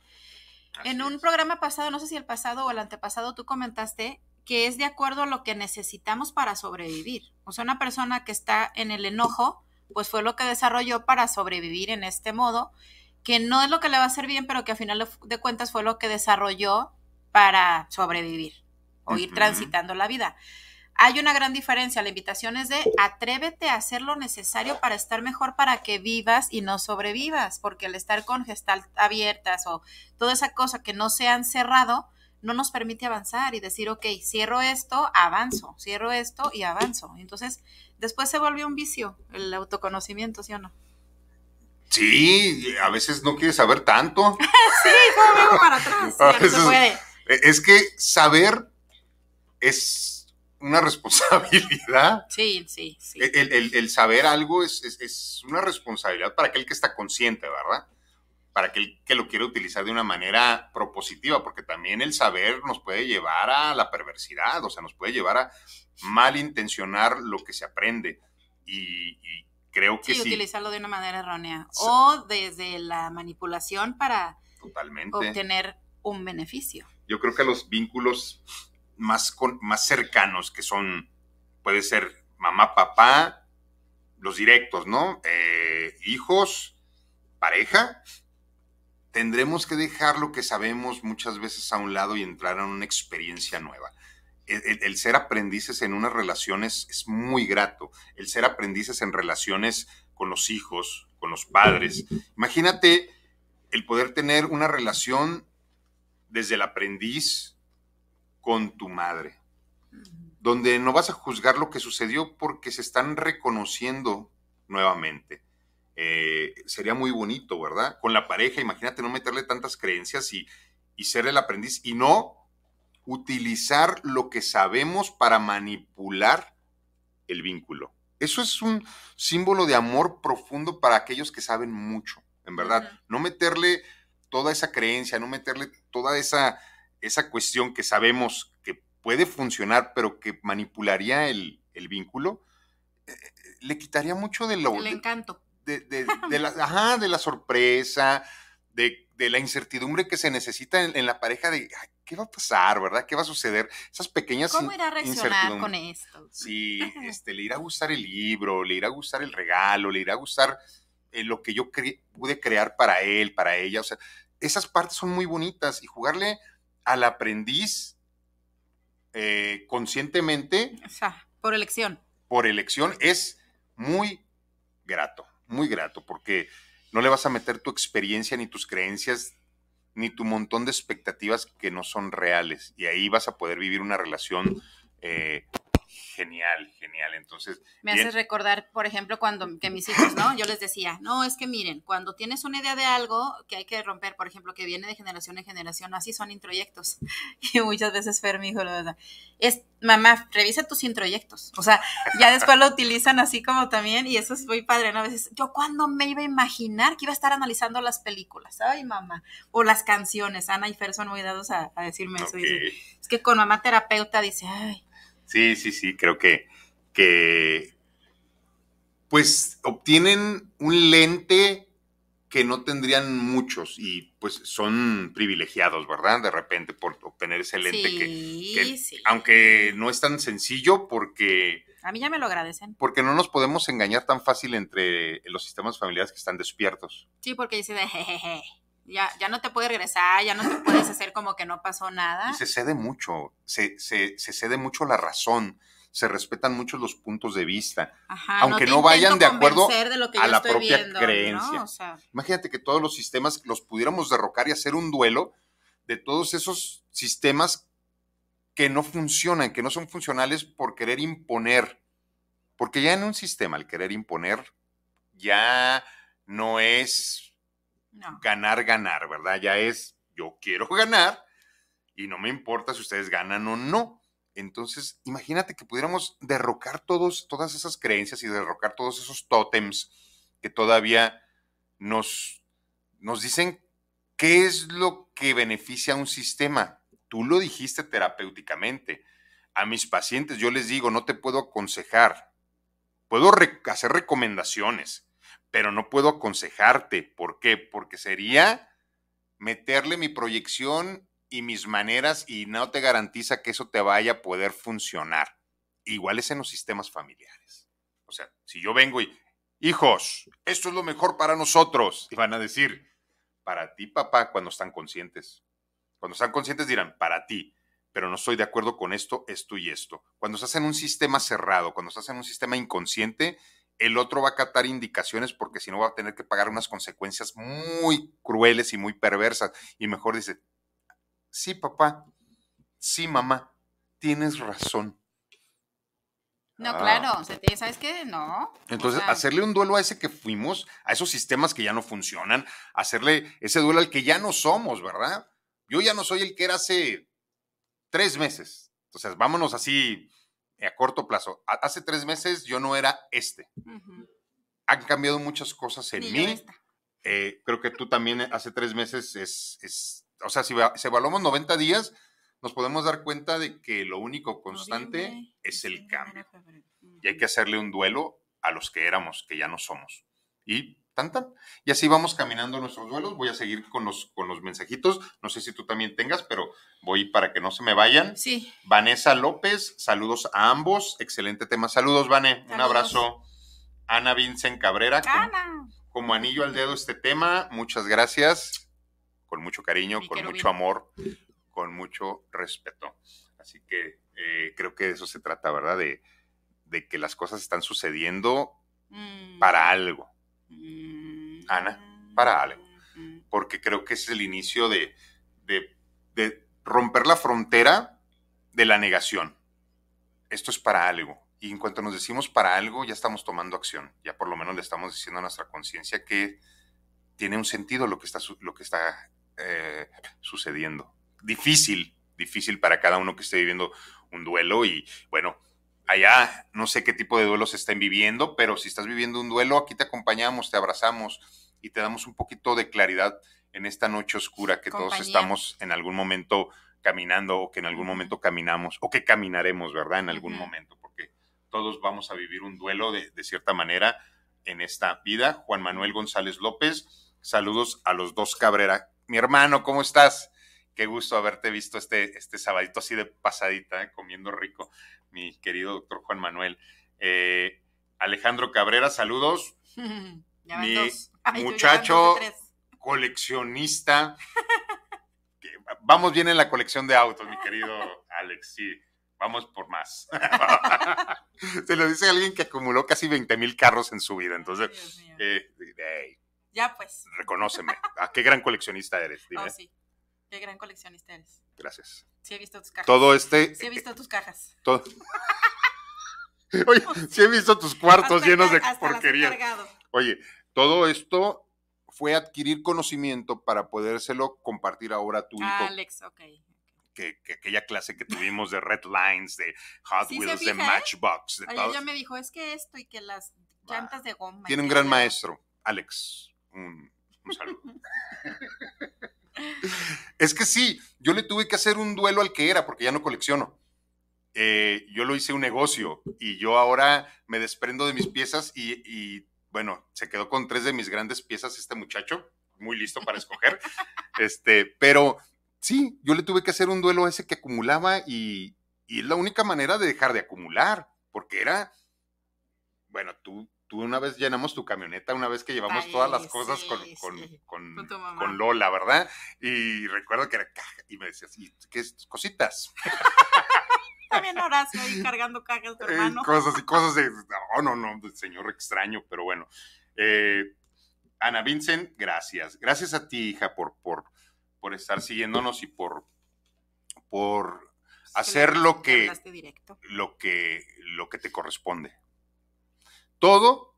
B: en un programa pasado, no sé si el pasado o el antepasado, tú comentaste que es de acuerdo a lo que necesitamos para sobrevivir. O sea, una persona que está en el enojo, pues fue lo que desarrolló para sobrevivir en este modo, que no es lo que le va a hacer bien, pero que al final de cuentas fue lo que desarrolló para sobrevivir o ir transitando la vida. Hay una gran diferencia. La invitación es de atrévete a hacer lo necesario para estar mejor, para que vivas y no sobrevivas, porque el estar con gestal abiertas o toda esa cosa que no se han cerrado, no nos permite avanzar y decir, ok, cierro esto, avanzo, cierro esto y avanzo. Entonces, después se volvió un vicio el autoconocimiento, ¿sí o no?
A: Sí, a veces no quieres saber tanto. sí,
B: no, para atrás. se puede.
A: Es que saber es una responsabilidad.
B: Sí, sí,
A: El, saber algo es, una responsabilidad para aquel que está consciente, ¿verdad? Para aquel que lo quiere utilizar de una manera propositiva, porque también el saber nos puede llevar a la perversidad, o sea, nos puede llevar a malintencionar lo que se aprende. Y, creo que sí. Sí, utilizarlo
B: de una manera errónea. O desde la manipulación para Totalmente. obtener un beneficio.
A: Yo creo que los vínculos más, más cercanos, que son, puede ser mamá, papá, los directos, ¿no? Eh, hijos, pareja. Tendremos que dejar lo que sabemos muchas veces a un lado y entrar en una experiencia nueva. El, el, ser aprendices en unas relaciones es muy grato. El ser aprendices en relaciones con los hijos, con los padres. Imagínate el poder tener una relación desde el aprendiz, con tu madre, donde no vas a juzgar lo que sucedió porque se están reconociendo nuevamente. Eh, sería muy bonito, ¿verdad? Con la pareja, imagínate no meterle tantas creencias y, y ser el aprendiz y no utilizar lo que sabemos para manipular el vínculo. Eso es un símbolo de amor profundo para aquellos que saben mucho, en verdad. No meterle toda esa creencia, no meterle toda esa esa cuestión que sabemos que puede funcionar, pero que manipularía el, vínculo, eh, eh, le quitaría mucho de lo... El
B: encanto.
A: De, la, ajá, de la sorpresa, de, la incertidumbre que se necesita en, la pareja de ay, qué va a pasar, ¿verdad? ¿Qué va a suceder? Esas pequeñas ¿Cómo irá a reaccionar con esto? Sí, este, le irá a gustar el libro, le irá a gustar el regalo, le irá a gustar eh, lo que yo pude crear para él, para ella. O sea, esas partes son muy bonitas y jugarle al aprendiz eh, conscientemente.
B: O sea, por elección.
A: Por elección es muy grato, muy grato, porque no le vas a meter tu experiencia ni tus creencias ni tu montón de expectativas que no son reales. Y ahí vas a poder vivir una relación eh, genial, genial. Entonces. Me haces hace
B: recordar, por ejemplo, cuando que mis hijos, ¿no? Yo les decía, no, es que miren, cuando tienes una idea de algo que hay que romper, por ejemplo, que viene de generación en generación, así son introyectos. Y muchas veces Fer, mi hijo, la verdad, es, mamá, revisa tus introyectos. O sea, ya después lo utilizan así como también, y eso es muy padre, ¿no? A veces, yo cuando me iba a imaginar que iba a estar analizando las películas, ay, mamá, o las canciones. Ana y Fer son muy dados a, decirme eso. es que con mamá terapeuta dice, ay,
A: Sí, sí, sí, creo que, que pues obtienen un lente que no tendrían muchos y pues son privilegiados, ¿verdad? De repente por obtener ese lente
B: que,
A: aunque no es tan sencillo porque...
B: A mí ya me lo agradecen.
A: Porque no nos podemos engañar tan fácil entre los sistemas familiares que están despiertos.
B: Sí, porque dice de jejeje. Ya, no te puedes regresar, ya no te puedes hacer como que no pasó nada. se
A: cede mucho, se, cede mucho la razón, se respetan mucho los puntos de vista,
B: aunque no, vayan de acuerdo a la propia creencia.
A: Imagínate que todos los sistemas los pudiéramos derrocar y hacer un duelo de todos esos sistemas que no funcionan, que no son funcionales por querer imponer. Porque ya en un sistema, al querer imponer, ya no es ganar, ganar, ¿verdad? Ya es, yo quiero ganar y no me importa si ustedes ganan o no. Entonces, imagínate que pudiéramos derrocar todos, todas esas creencias y derrocar todos esos tótems que todavía nos, nos dicen qué es lo que beneficia a un sistema. Tú lo dijiste terapéuticamente. A mis pacientes yo les digo, no te puedo aconsejar, puedo hacer recomendaciones, pero no puedo aconsejarte. ¿Por qué? Porque sería meterle mi proyección y mis maneras y no te garantiza que eso te vaya a poder funcionar. Igual es en los sistemas familiares. O sea, si yo vengo y, hijos, esto es lo mejor para nosotros, y van a decir, para ti, papá, cuando están conscientes. Cuando están conscientes dirán, para ti, pero no estoy de acuerdo con esto, esto y esto. Cuando estás en un sistema cerrado, cuando estás en un sistema inconsciente, el otro va a catar indicaciones porque si no va a tener que pagar unas consecuencias muy crueles y muy perversas. Y mejor dice, sí papá, sí mamá, tienes razón.
B: No, ah. claro, ¿sabes qué? No. Entonces, hacerle
A: un duelo a ese que fuimos, a esos sistemas que ya no funcionan, hacerle ese duelo al que ya no somos, ¿verdad? Yo ya no soy el que era hace tres meses. Entonces, vámonos así, a corto plazo. Hace tres meses yo no era este. Han cambiado muchas cosas en mí. Eh, creo que tú también hace tres meses es, o sea, si, evaluamos 90 días, nos podemos dar cuenta de que lo único constante es el cambio. Y hay que hacerle un duelo a los que éramos, que ya no somos. Y tan Y así vamos caminando nuestros duelos. Voy a seguir con los, con los mensajitos. No sé si tú también tengas, pero voy para que no se me vayan. Sí. Vanessa López, saludos a ambos. Excelente tema. Saludos, Vane. Un abrazo. Ana Vincent Cabrera. Como, anillo al dedo este tema. Muchas gracias. Con mucho cariño, con mucho amor, con mucho respeto. Así que eh, creo que de eso se trata, ¿verdad? De, que las cosas están sucediendo mm. para algo Ana para algo, porque creo que es el inicio de, romper la frontera de la negación. Esto es para algo. Y en cuanto nos decimos para algo, ya estamos tomando acción. Ya por lo menos le estamos diciendo a nuestra conciencia que tiene un sentido lo que está, lo que está eh, sucediendo. Difícil, difícil para cada uno que esté viviendo un duelo y bueno, allá, no sé qué tipo de duelos estén viviendo, pero si estás viviendo un duelo, aquí te acompañamos, te abrazamos y te damos un poquito de claridad en esta noche oscura que todos estamos en algún momento caminando o que en algún momento caminamos o que caminaremos, ¿verdad? En algún momento, porque todos vamos a vivir un duelo de, de cierta manera en esta vida. Juan Manuel González López, saludos a los dos Cabrera. Mi hermano, ¿cómo estás? qué gusto haberte visto este, este sabadito así de pasadita, comiendo rico, mi querido doctor Juan Manuel. Eh, Alejandro Cabrera, saludos. mi muchacho coleccionista. Vamos bien en la colección de autos, mi querido Alex, sí. Vamos por más. Se lo dice alguien que acumuló casi 20 mil carros en su vida. Entonces, eh, ya pues. Reconóceme. Ah, qué gran coleccionista eres? Oh, dime. sí.
B: Qué gran coleccionista eres. Gracias. Sí he visto tus cajas. Todo este. Sí he visto tus cajas. Todo.
A: Oye, pues sí he visto tus cuartos llenos de porquería. Oye, todo esto fue adquirir conocimiento para podérselo compartir ahora a tu hijo. Alex, ok. Que, aquella clase que tuvimos de Red Lines, de Hot Wheels, de ¿eh? Matchbox, de Oye, me
B: dijo, es que esto y que las llantas de goma. Tiene un
A: gran maestro, Alex. un
B: saludo.
A: es que sí, yo le tuve que hacer un duelo al que era, porque ya no colecciono. Eh, yo lo hice un negocio y yo ahora me desprendo de mis piezas y, bueno, se quedó con tres de mis grandes piezas este muchacho, muy listo para escoger. este, pero sí, yo le tuve que hacer un duelo a ese que acumulaba y, y es la única manera de dejar de acumular, porque era, bueno, tú una vez llenamos tu camioneta, una vez que llevamos todas las cosas con, Lola, ¿verdad? Y recuerdo que era caja y me decías, ¿y qué Cositas.
B: También ahora ahí cargando cajas eh, hermano. cosas
A: y cosas de, no, no, no, señor extraño, pero bueno. Eh, Ana Vincent, gracias. Gracias a ti, hija, por, por, por estar siguiéndonos y por, por hacer lo que, lo que, lo que te corresponde todo,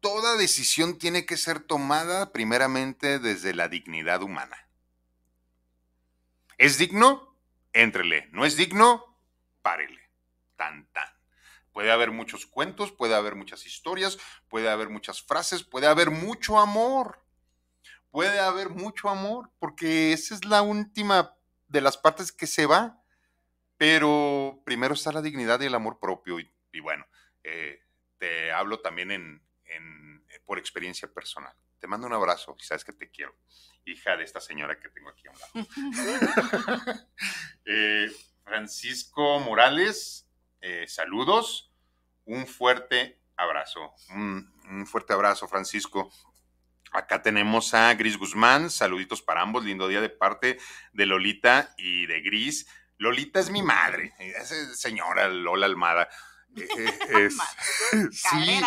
A: toda decisión tiene que ser tomada primeramente desde la dignidad humana. ¿Es digno? Éntrele. ¿No es digno? Párele. Tan, tan. Puede haber muchos cuentos, puede haber muchas historias, puede haber muchas frases, puede haber mucho amor. Puede haber mucho amor, porque esa es la última de las partes que se va. Pero primero está la dignidad y el amor propio. Y, bueno, eh, te hablo también en, eh, por experiencia personal. Te mando un abrazo y sabes que te quiero, hija de esta señora que tengo aquí a un lado. Eh, Francisco Morales, eh, saludos, un fuerte abrazo, un, fuerte abrazo, Francisco. Acá tenemos a Gris Guzmán, saluditos para ambos, lindo día de parte de Lolita y de Gris. Lolita es mi madre, señora Lola Almada. E-, e-, es, sí,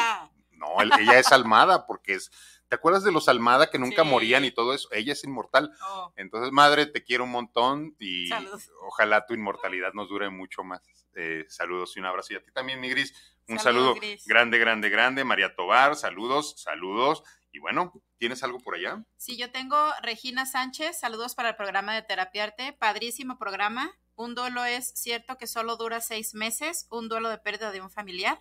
A: no, ella es Almada porque es, ¿te acuerdas de los Almada que nunca morían y todo eso? Ella es inmortal. Oh. Entonces, madre, te quiero un montón y ojalá tu inmortalidad nos dure mucho más. Eh, saludos y un abrazo. Y a ti también, mi Gris. Un saludo grande, grande, grande. María Tobar, saludos, saludos. Y bueno, ¿tienes algo por allá?
B: Sí, yo tengo Regina Sánchez, saludos para el programa de Terapia Arte, padrísimo programa. Un duelo es cierto que solo dura seis meses, un duelo de pérdida de un familiar.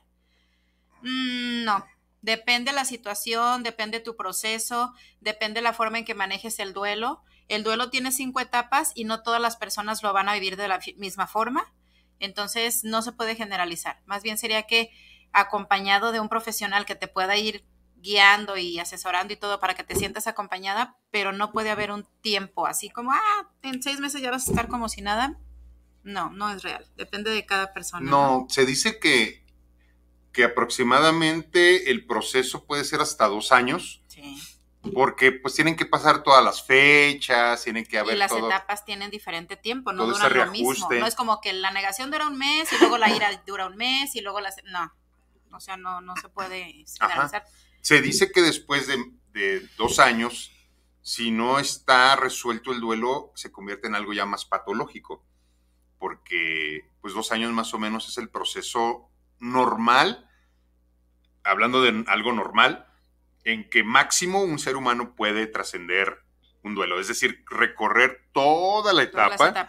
B: Mm, no, depende la situación, depende tu proceso, depende la forma en que manejes el duelo. El duelo tiene cinco etapas y no todas las personas lo van a vivir de la misma forma. Entonces, no se puede generalizar. Más bien sería que acompañado de un profesional que te pueda ir guiando y asesorando y todo para que te sientas acompañada, pero no puede haber un tiempo así como, ah, en seis meses ya vas a estar como si nada. No, no es real. Depende de cada persona. No,
A: se dice que, que aproximadamente el proceso puede ser hasta dos años. Sí. Porque pues tienen que pasar todas las fechas, tienen que haber. Y las etapas
B: tienen diferente tiempo, no dura lo mismo. No es como que la negación dura un mes y luego la ira dura un mes y luego la. No. O sea, no, no se puede finalizar.
A: Se dice que después de dos años, si no está resuelto el duelo, se convierte en algo ya más patológico porque pues dos años más o menos es el proceso normal, hablando de algo normal, en que máximo un ser humano puede trascender un duelo, es decir, recorrer toda la etapa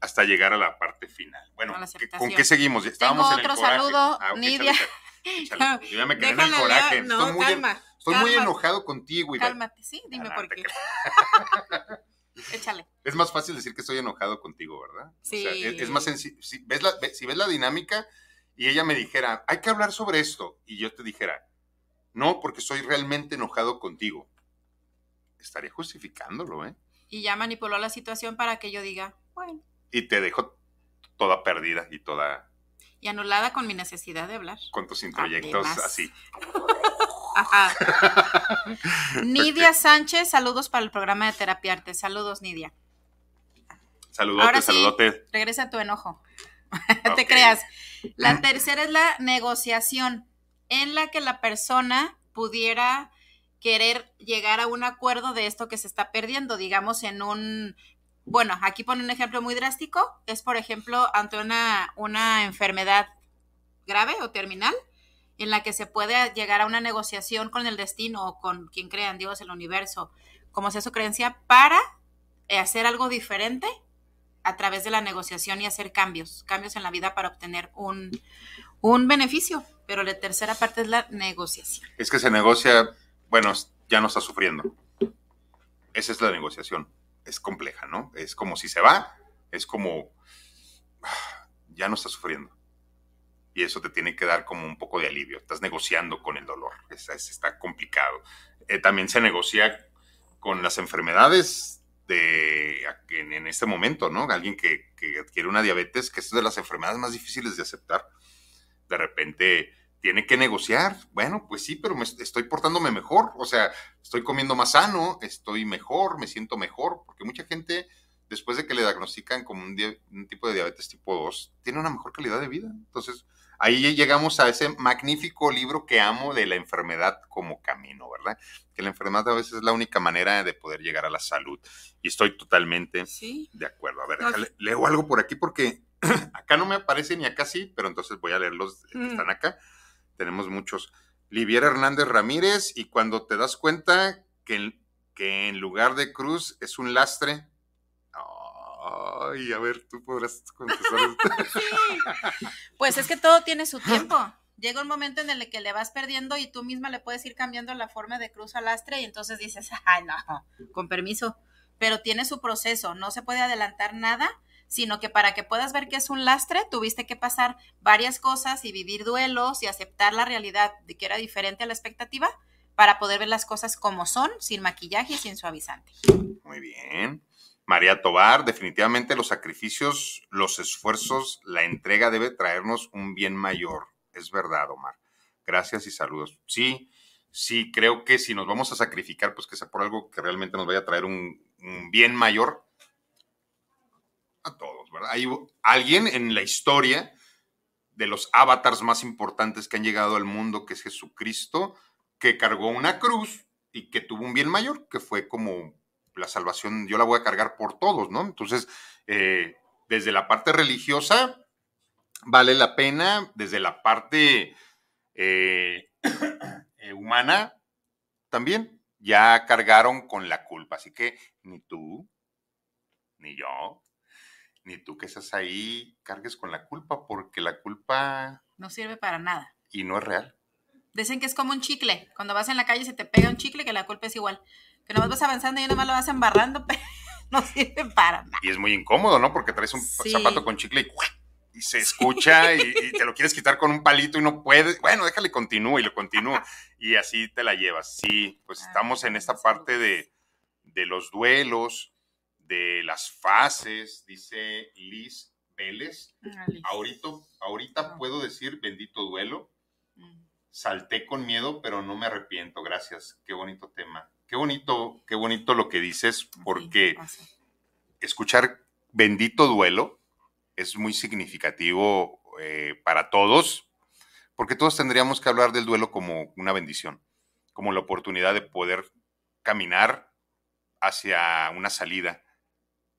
A: hasta llegar a la parte final. Bueno,
B: ¿con qué seguimos? Estábamos en el otro coraje. saludo, ah, Nidia. ya me quedé en el coraje. estoy,
A: muy, enojado contigo, Iván. Cálmate,
B: sí, dime por qué. Échale.
A: Es más fácil decir que estoy enojado contigo, ¿verdad? E-, sí. es, más sencillo. Si ves, la, dinámica y ella me dijera, hay que hablar sobre esto, y yo te dijera, no, porque estoy realmente enojado contigo, estaría justificándolo, ¿eh?
B: Y ya manipuló la situación para que yo diga, bueno.
A: Y te dejo toda perdida y toda...
B: Y anulada con mi necesidad de hablar.
A: Con tus introyectos así.
B: Nidia Sánchez, saludos para el programa de Terapia Arte. Saludos, Nidia. Saludos. Ahora Regresa tu enojo. Te creas. La tercera es la negociación, en la que la persona pudiera querer llegar a un acuerdo de esto que se está perdiendo, digamos, en un bueno, aquí pone un ejemplo muy drástico, es por ejemplo ante una enfermedad grave o terminal, en la que se puede llegar a una negociación con el destino o con quien crea en Dios, el universo, como sea su creencia, para eh, hacer algo diferente a través de la negociación y hacer cambios, cambios en la vida para obtener un, un beneficio. Pero la tercera parte es la negociación.
A: Es que se negocia, bueno, ya no está sufriendo. Esa es la negociación. Es compleja, ¿no? Es como si se va, es como ah, ya no está sufriendo y eso te tiene que dar como un poco de alivio. Estás negociando con el dolor, está complicado. Eh, también se negocia con las enfermedades de, en, este momento, ¿no? Alguien que, que, adquiere una diabetes, que es de las enfermedades más difíciles de aceptar, de repente tiene que negociar. Bueno, pues sí, pero estoy portándome mejor, o sea, estoy comiendo más sano, estoy mejor, me siento mejor, porque mucha gente después de que le diagnostican como un, un tipo de diabetes tipo 2, tiene una mejor calidad de vida. Entonces, ahí llegamos a ese magnífico libro que amo de la enfermedad como camino, ¿verdad? Que la enfermedad a veces es la única manera de poder llegar a la salud. Y estoy totalmente de acuerdo. A ver, leo algo por aquí porque acá no me aparece ni acá sí, pero entonces voy a leerlos. Eh, mm. están acá. Tenemos muchos. Liviera Hernández Ramírez, y cuando te das cuenta que, que en lugar de cruz es un lastre, Ay, a ver, tú podrás contestar.
B: Pues es que todo tiene su tiempo. Llega un momento en el que le vas perdiendo y tú misma le puedes ir cambiando la forma de cruz al lastre y entonces dices, ay, no, con permiso. Pero tiene su proceso, no se puede adelantar nada sino que para que puedas ver que es un lastre, tuviste que pasar varias cosas y vivir duelos y aceptar la realidad de que era diferente a la expectativa para poder ver las cosas como son, sin maquillaje y sin suavizante. Muy
A: bien. María Tobar, definitivamente los sacrificios, los esfuerzos, la entrega debe traernos un bien mayor. Es verdad, Omar. Gracias y saludos. Sí, sí, creo que si nos vamos a sacrificar, pues que sea por algo que realmente nos vaya a traer un, bien mayor a todos, ¿verdad? Hay alguien en la historia de los avatars más importantes que han llegado al mundo, que es Jesucristo, que cargó una cruz y que tuvo un bien mayor, que fue como la salvación yo la voy a cargar por todos, ¿no? Entonces, eh, desde la parte religiosa, vale la pena, desde la parte eh, humana, también ya cargaron con la culpa, así que ni tú, ni yo, ni tú que estás ahí cargues con la culpa, porque la culpa...
B: No sirve para nada.
A: Y no es real.
B: Dicen que es como un chicle. Cuando vas en la calle se te pega un chicle, que la culpa es igual que nomás vas avanzando y más lo vas embarrando, pero no sirve para nada.
A: Y es muy incómodo, ¿no? Porque traes un zapato con chicle y se escucha y, te lo quieres quitar con un palito y no puedes. Bueno, déjale, continúa y lo continúa. y así te la llevas. Sí, pues ah, estamos en esta parte de, los duelos, de las fases, dice Liz Vélez. Ah, ahorita, ah. puedo decir bendito duelo. Mm. Salté con miedo, pero no me arrepiento. Gracias. Qué bonito tema. Qué bonito, qué bonito lo que dices, porque escuchar bendito duelo es muy significativo eh, para todos, porque todos tendríamos que hablar del duelo como una bendición, como la oportunidad de poder caminar hacia una salida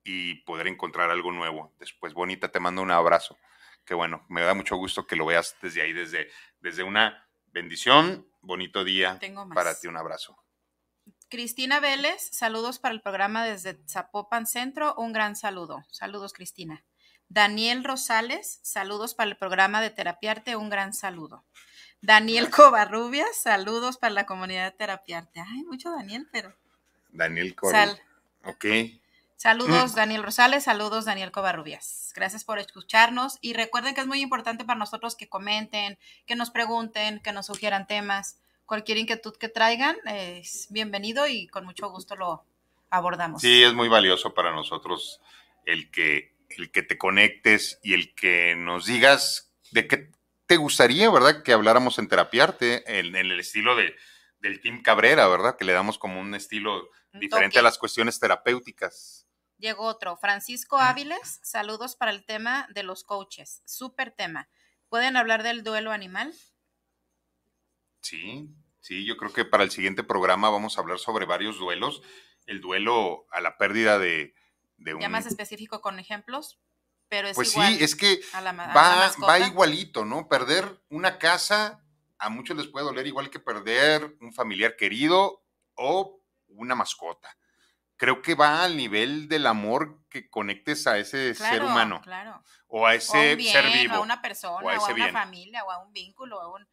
A: y poder encontrar algo nuevo. Después, Bonita, te mando un abrazo. Que bueno, me da mucho gusto que lo veas desde ahí, desde, desde una bendición, bonito día para ti, un abrazo.
B: Cristina Vélez, saludos para el programa desde Zapopan Centro. Un gran saludo. Saludos, Cristina. Daniel Rosales, saludos para el programa de Terapiarte. Un gran saludo. Daniel Covarrubias, saludos para la comunidad de Terapiarte. Ay, mucho Daniel, pero.
A: Daniel Covarrubias. Ok.
B: Saludos, mm. Daniel Rosales. Saludos, Daniel Covarrubias. Gracias por escucharnos y recuerden que es muy importante para nosotros que comenten, que nos pregunten, que nos sugieran temas cualquier inquietud que traigan es bienvenido y con mucho gusto lo abordamos. Sí, es
A: muy valioso para nosotros el que, el que te conectes y el que nos digas de qué te gustaría, ¿verdad? Que habláramos en terapiarte, en, el estilo de, del Team Cabrera, ¿verdad? Que le damos como un estilo
B: diferente a las
A: cuestiones terapéuticas.
B: Llegó otro, Francisco Áviles, saludos para el tema de los coaches, súper tema. ¿Pueden hablar del duelo animal?
A: Sí, sí, yo creo que para el siguiente programa vamos a hablar sobre varios duelos. El duelo a la pérdida de, un... Ya más
B: específico con ejemplos, pero es Pues sí, es que va,
A: igualito, ¿no? Perder una casa a muchos les puede doler igual que perder un familiar querido o una mascota. Creo que va al nivel del amor que conectes a ese ser humano. Claro.
B: O a ese ser vivo. O a una persona, o a, una familia, o a un vínculo, o a un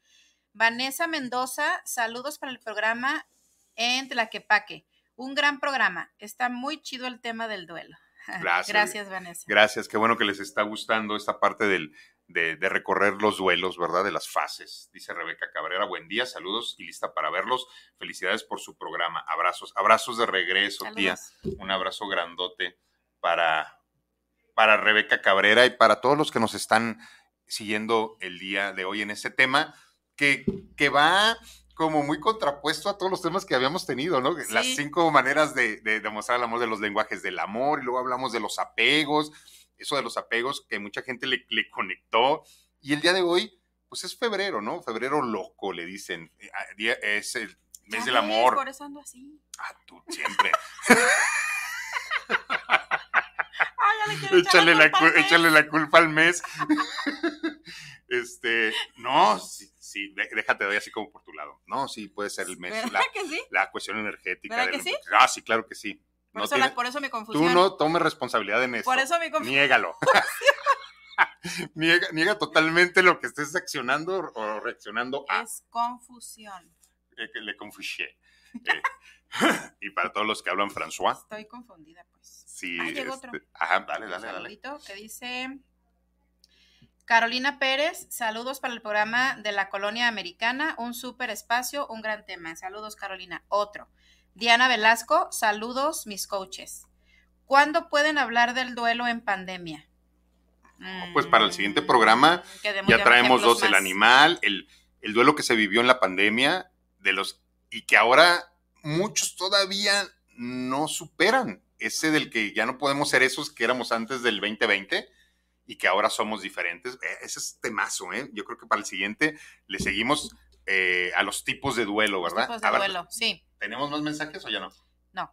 B: Vanessa Mendoza, saludos para el programa en Tlaquepaque. Un gran programa. Está muy chido el tema del duelo. Gracias. Gracias, Vanessa.
A: Gracias, qué bueno que les está gustando esta parte del, de, recorrer los duelos, ¿verdad? De las fases. Dice Rebeca Cabrera, buen día, saludos y lista para verlos. Felicidades por su programa. Abrazos, abrazos de regreso, tía. Un abrazo grandote para, para Rebeca Cabrera y para todos los que nos están siguiendo el día de hoy en este tema que, que va como muy contrapuesto a todos los temas que habíamos tenido, ¿no? Las cinco maneras de, de, el amor de los lenguajes del amor, y luego hablamos de los apegos, eso de los apegos que mucha gente le, le conectó. Y el día de hoy, pues es febrero, ¿no? Febrero loco, le dicen. Eh, ah, es el mes del amor. por
B: eso ando así. Ah, tú siempre.
A: Ay, échale la culpa al mes. Este, no, sí, déjate doy así como por tu lado. No, sí, puede ser el mes. La, que sí? la, cuestión energética. que sí? Ah, sí, claro que sí. Por, eso, me
B: confundí. confusión. Tú no
A: tomes responsabilidad en eso. Por eso me confundí. Niégalo. niega, totalmente lo que estés accionando o reaccionando a. Es
B: confusión.
A: Eh, le confusé eh, y para todos los que hablan François.
B: Estoy confundida,
A: pues. Sí. Ah, otro. Este, ajá,
B: dale, dale, dale. que dice Carolina Pérez, saludos para el programa de la colonia americana, un super espacio, un gran tema. Saludos, Carolina. Otro. Diana Velasco, saludos, mis coaches. ¿Cuándo pueden hablar del duelo en pandemia?
A: Pues para el siguiente mm, programa ya traemos dos, el animal, el, duelo que se vivió en la pandemia, de los y que ahora muchos todavía no superan. Ese del que ya no podemos ser esos que éramos antes del 2020 y que ahora somos diferentes. E, ese es temazo, ¿eh? Yo creo que para el siguiente le seguimos eh, a los tipos de duelo, ¿verdad? tipos de duelo,
B: sí. ¿Tenemos más mensajes o ya no? No.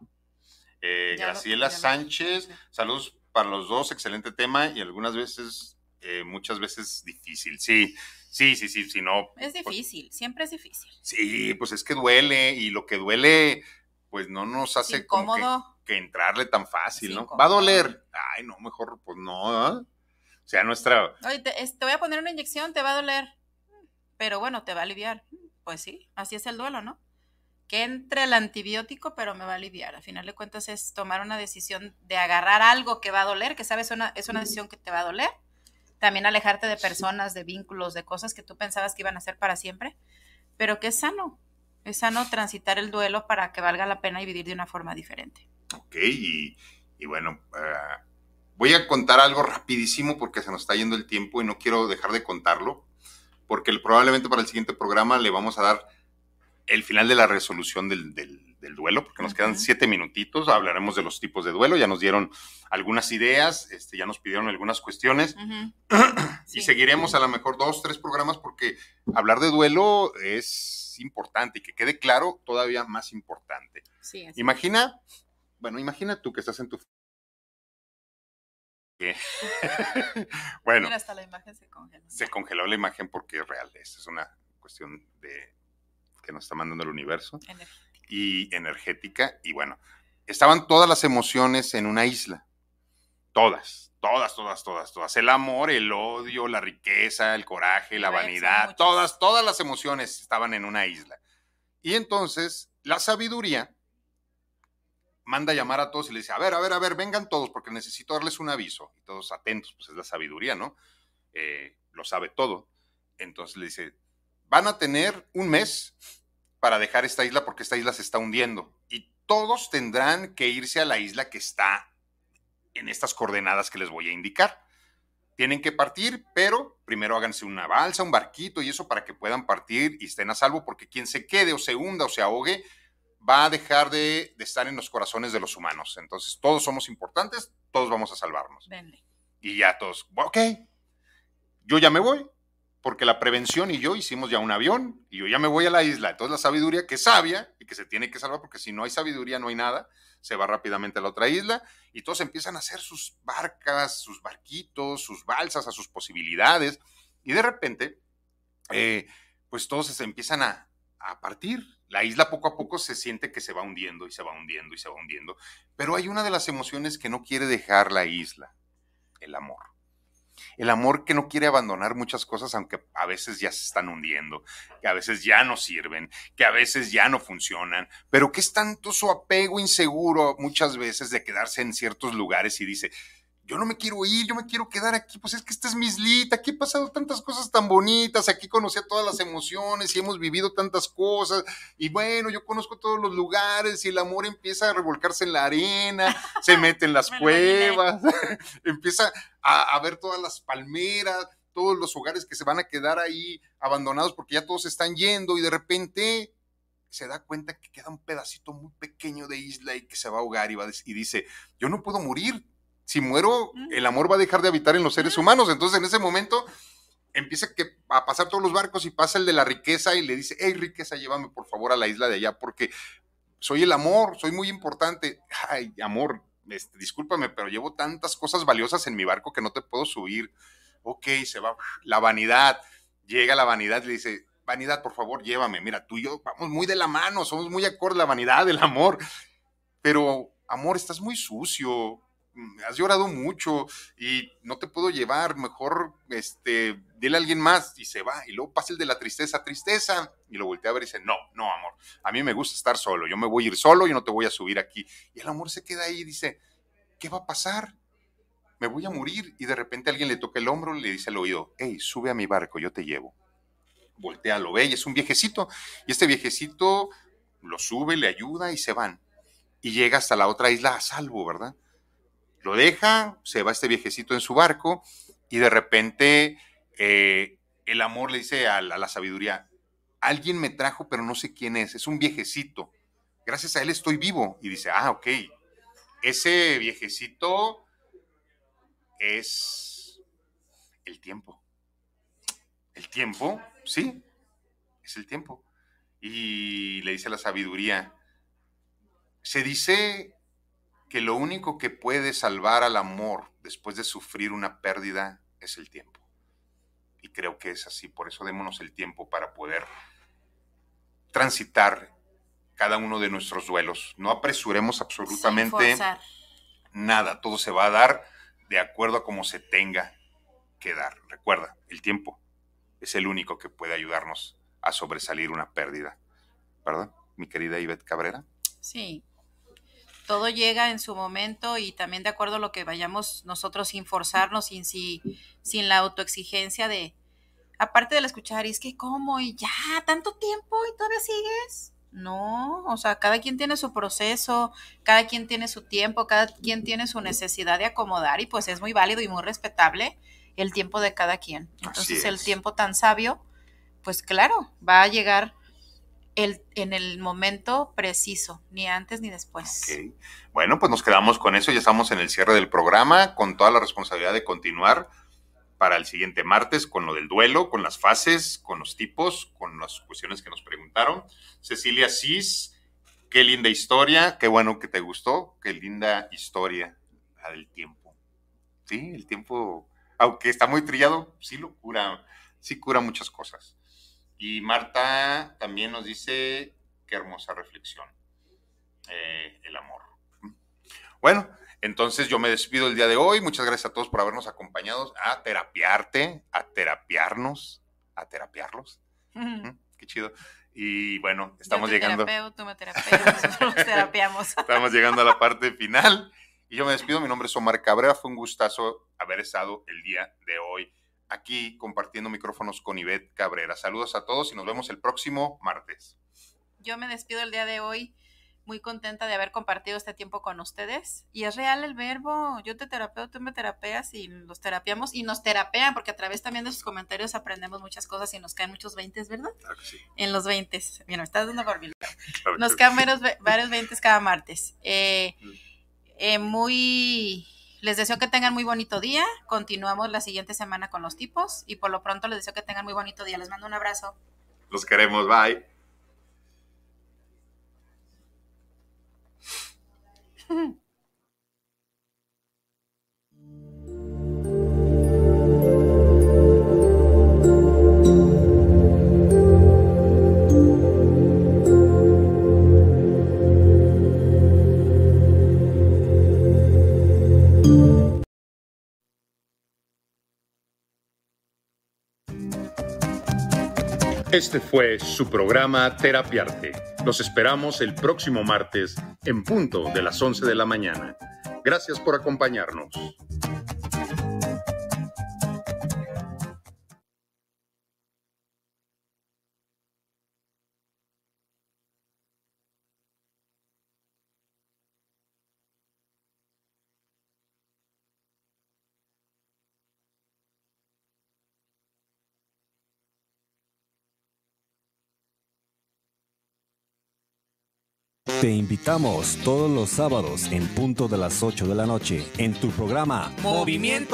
A: Eh, Graciela Sánchez, saludos para los dos, excelente tema y algunas veces, eh, muchas veces difícil, sí. Sí, sí, sí, si sí, no.
B: Es pues difícil, siempre es difícil.
A: Sí, pues es que duele y lo que duele, pues no nos hace como que, entrarle tan fácil, ¿no? Va a doler. Ay, no, mejor, pues no. ¿eh? O sea, nuestra...
B: Oye, te, voy a poner una inyección, te va a doler, pero bueno, te va a aliviar. Pues sí, así es el duelo, ¿no? que entre el antibiótico, pero me va a aliviar. A final de cuentas es tomar una decisión de agarrar algo que va a doler, que sabes una, es una decisión que te va a doler. También alejarte de personas, de vínculos, de cosas que tú pensabas que iban a ser para siempre, pero que es sano. Es sano transitar el duelo para que valga la pena y vivir de una forma diferente.
A: Ok, y, bueno, ah, Voy a contar algo rapidísimo porque se nos está yendo el tiempo y no quiero dejar de contarlo, porque probablemente para el siguiente programa le vamos a dar el final de la resolución del, duelo, porque nos quedan siete minutitos, hablaremos de los tipos de duelo, ya nos dieron algunas ideas, este, ya nos pidieron algunas cuestiones, y seguiremos a lo mejor dos, tres programas, porque hablar de duelo es importante y que quede claro todavía más importante. Imagina, bueno, imagina tú que estás en tu bueno. se congeló. la imagen porque es real, es una cuestión de que nos está mandando el universo. Y energética, y bueno, estaban todas las emociones en una isla, todas, todas, todas, todas, todas. El amor, el odio, la riqueza, el coraje, la vanidad, todas, todas las emociones estaban en una isla. Y entonces la sabiduría manda a llamar a todos y le dice, a ver, a ver, a ver, vengan todos porque necesito darles un aviso. Y todos atentos, pues es la sabiduría, ¿no? Eh, lo sabe todo. Entonces le dice, van a tener un mes para dejar esta isla porque esta isla se está hundiendo. Y todos tendrán que irse a la isla que está en estas coordenadas que les voy a indicar. Tienen que partir, pero primero háganse una balsa, un barquito y eso para que puedan partir y estén a salvo, porque quien se quede o se hunda o se ahogue, va a dejar de, estar en los corazones de los humanos. Entonces, todos somos importantes, todos vamos a salvarnos. Y ya todos, ok, yo ya me voy, porque la prevención y yo hicimos ya un avión, y yo ya me voy a la isla. Entonces, la sabiduría que sabia y que se tiene que salvar, porque si no hay sabiduría, no hay nada, se va rápidamente a la otra isla, y todos empiezan a hacer sus barcas, sus barquitos, sus balsas, a sus posibilidades, y de repente, eh, pues todos se empiezan a, a partir, la isla poco a poco se siente que se va hundiendo y se va hundiendo y se va hundiendo. Pero hay una de las emociones que no quiere dejar la isla, el amor. El amor que no quiere abandonar muchas cosas, aunque a veces ya se están hundiendo, que a veces ya no sirven, que a veces ya no funcionan, pero que es tanto su apego inseguro muchas veces de quedarse en ciertos lugares y dice, yo no me quiero ir, yo me quiero quedar aquí, pues es que esta es mi islita, aquí he pasado tantas cosas tan bonitas, aquí conocí todas las emociones y hemos vivido tantas cosas, y bueno, yo conozco todos los lugares y el amor empieza a revolcarse en la arena, se mete en las cuevas, empieza a, ver todas las palmeras, todos los hogares que se van a quedar ahí abandonados porque ya todos están yendo y de repente se da cuenta que queda un pedacito muy pequeño de isla y que se va a ahogar y, va, y dice, yo no puedo morir, si muero, el amor va a dejar de habitar en los seres humanos. Entonces, en ese momento, empieza a pasar todos los barcos y pasa el de la riqueza y le dice, hey, riqueza, llévame por favor a la isla de allá, porque soy el amor, soy muy importante. Ay, amor, este, discúlpame, pero llevo tantas cosas valiosas en mi barco que no te puedo subir. Ok, se va. La vanidad. Llega la vanidad y le dice, vanidad, por favor, llévame. Mira, tú y yo vamos muy de la mano, somos muy acordes, la vanidad, el amor. Pero, amor, estás muy sucio Mm, has llorado mucho y no te puedo llevar, mejor este, dile a alguien más y se va. Y luego pasa el de la tristeza, tristeza, y lo voltea a ver y dice, no, no, amor, a mí me gusta estar solo, yo me voy a ir solo, y no te voy a subir aquí. Y el amor se queda ahí y dice, ¿qué va a pasar? Me voy a morir. Y de repente alguien le toca el hombro y le dice al oído, hey, sube a mi barco, yo te llevo. Voltea, lo ve y es un viejecito. Y este viejecito lo sube, le ayuda y se van. Y llega hasta la otra isla a salvo, ¿verdad? Lo deja, se va este viejecito en su barco y de repente eh, el amor le dice a la, sabiduría, alguien me trajo pero no sé quién es, es un viejecito, gracias a él estoy vivo. Y dice, ah, ok, ese viejecito es el tiempo. El tiempo, sí, es el tiempo. Y le dice a la sabiduría, se dice que lo único que puede salvar al amor después de sufrir una pérdida es el tiempo. Y creo que es así, por eso démonos el tiempo para poder transitar cada uno de nuestros duelos. No apresuremos absolutamente nada, todo se va a dar de acuerdo a cómo se tenga que dar. Recuerda, el tiempo es el único que puede ayudarnos a sobresalir una pérdida, ¿verdad? Mi querida Ivette Cabrera.
B: Sí, todo llega en su momento y también de acuerdo a lo que vayamos nosotros sin forzarnos, sin, sin, la autoexigencia de, aparte la escuchar, es que cómo y ya, tanto tiempo y todavía sigues. No, o sea, cada quien tiene su proceso, cada quien tiene su tiempo, cada quien tiene su necesidad de acomodar y pues es muy válido y muy respetable el tiempo de cada quien. Entonces el tiempo tan sabio, pues claro, va a llegar en el momento preciso, ni antes ni después.
A: Bueno, pues nos quedamos con eso, ya estamos en el cierre del programa, con toda la responsabilidad de continuar para el siguiente martes con lo del duelo, con las fases, con los tipos, con las cuestiones que nos preguntaron. Cecilia Cis, qué linda historia, qué bueno que te gustó, qué linda historia, la del tiempo. Sí, el tiempo, aunque está muy trillado, sí lo cura, sí cura muchas cosas. Y Marta también nos dice, qué hermosa reflexión, eh, el amor. Bueno, entonces yo me despido el día de hoy. Muchas gracias a todos por habernos acompañado a terapiarte, a terapiarnos, a terapiarlos. qué chido. Y bueno, estamos llegando. Terapeo,
B: tú me Estamos
A: llegando a la parte final. Y yo me despido. Mi nombre es Omar Cabrera. Fue un gustazo haber estado el día de hoy aquí compartiendo micrófonos con Ivette Cabrera. Saludos a todos y nos vemos el próximo martes.
B: Yo me despido el día de hoy muy contenta de haber compartido este tiempo con ustedes. Y es real el verbo, yo te terapeo, tú me terapeas y los terapeamos y nos terapean, porque a través también de sus comentarios aprendemos muchas cosas y nos caen muchos veintes, ¿verdad? En los 20. Mira, me estás dando por nos caen varios veintes cada martes. Eh, mm. eh, muy les deseo que tengan muy bonito día. Continuamos la siguiente semana con los tipos y por lo pronto les deseo que tengan muy bonito día. Les mando un abrazo.
A: Los queremos. Bye. Este fue su programa Terapia Arte. Los esperamos el próximo martes en punto de las 11 de la mañana. Gracias por acompañarnos. Te
B: invitamos todos los sábados en punto de las 8 de la noche en tu programa Movimiento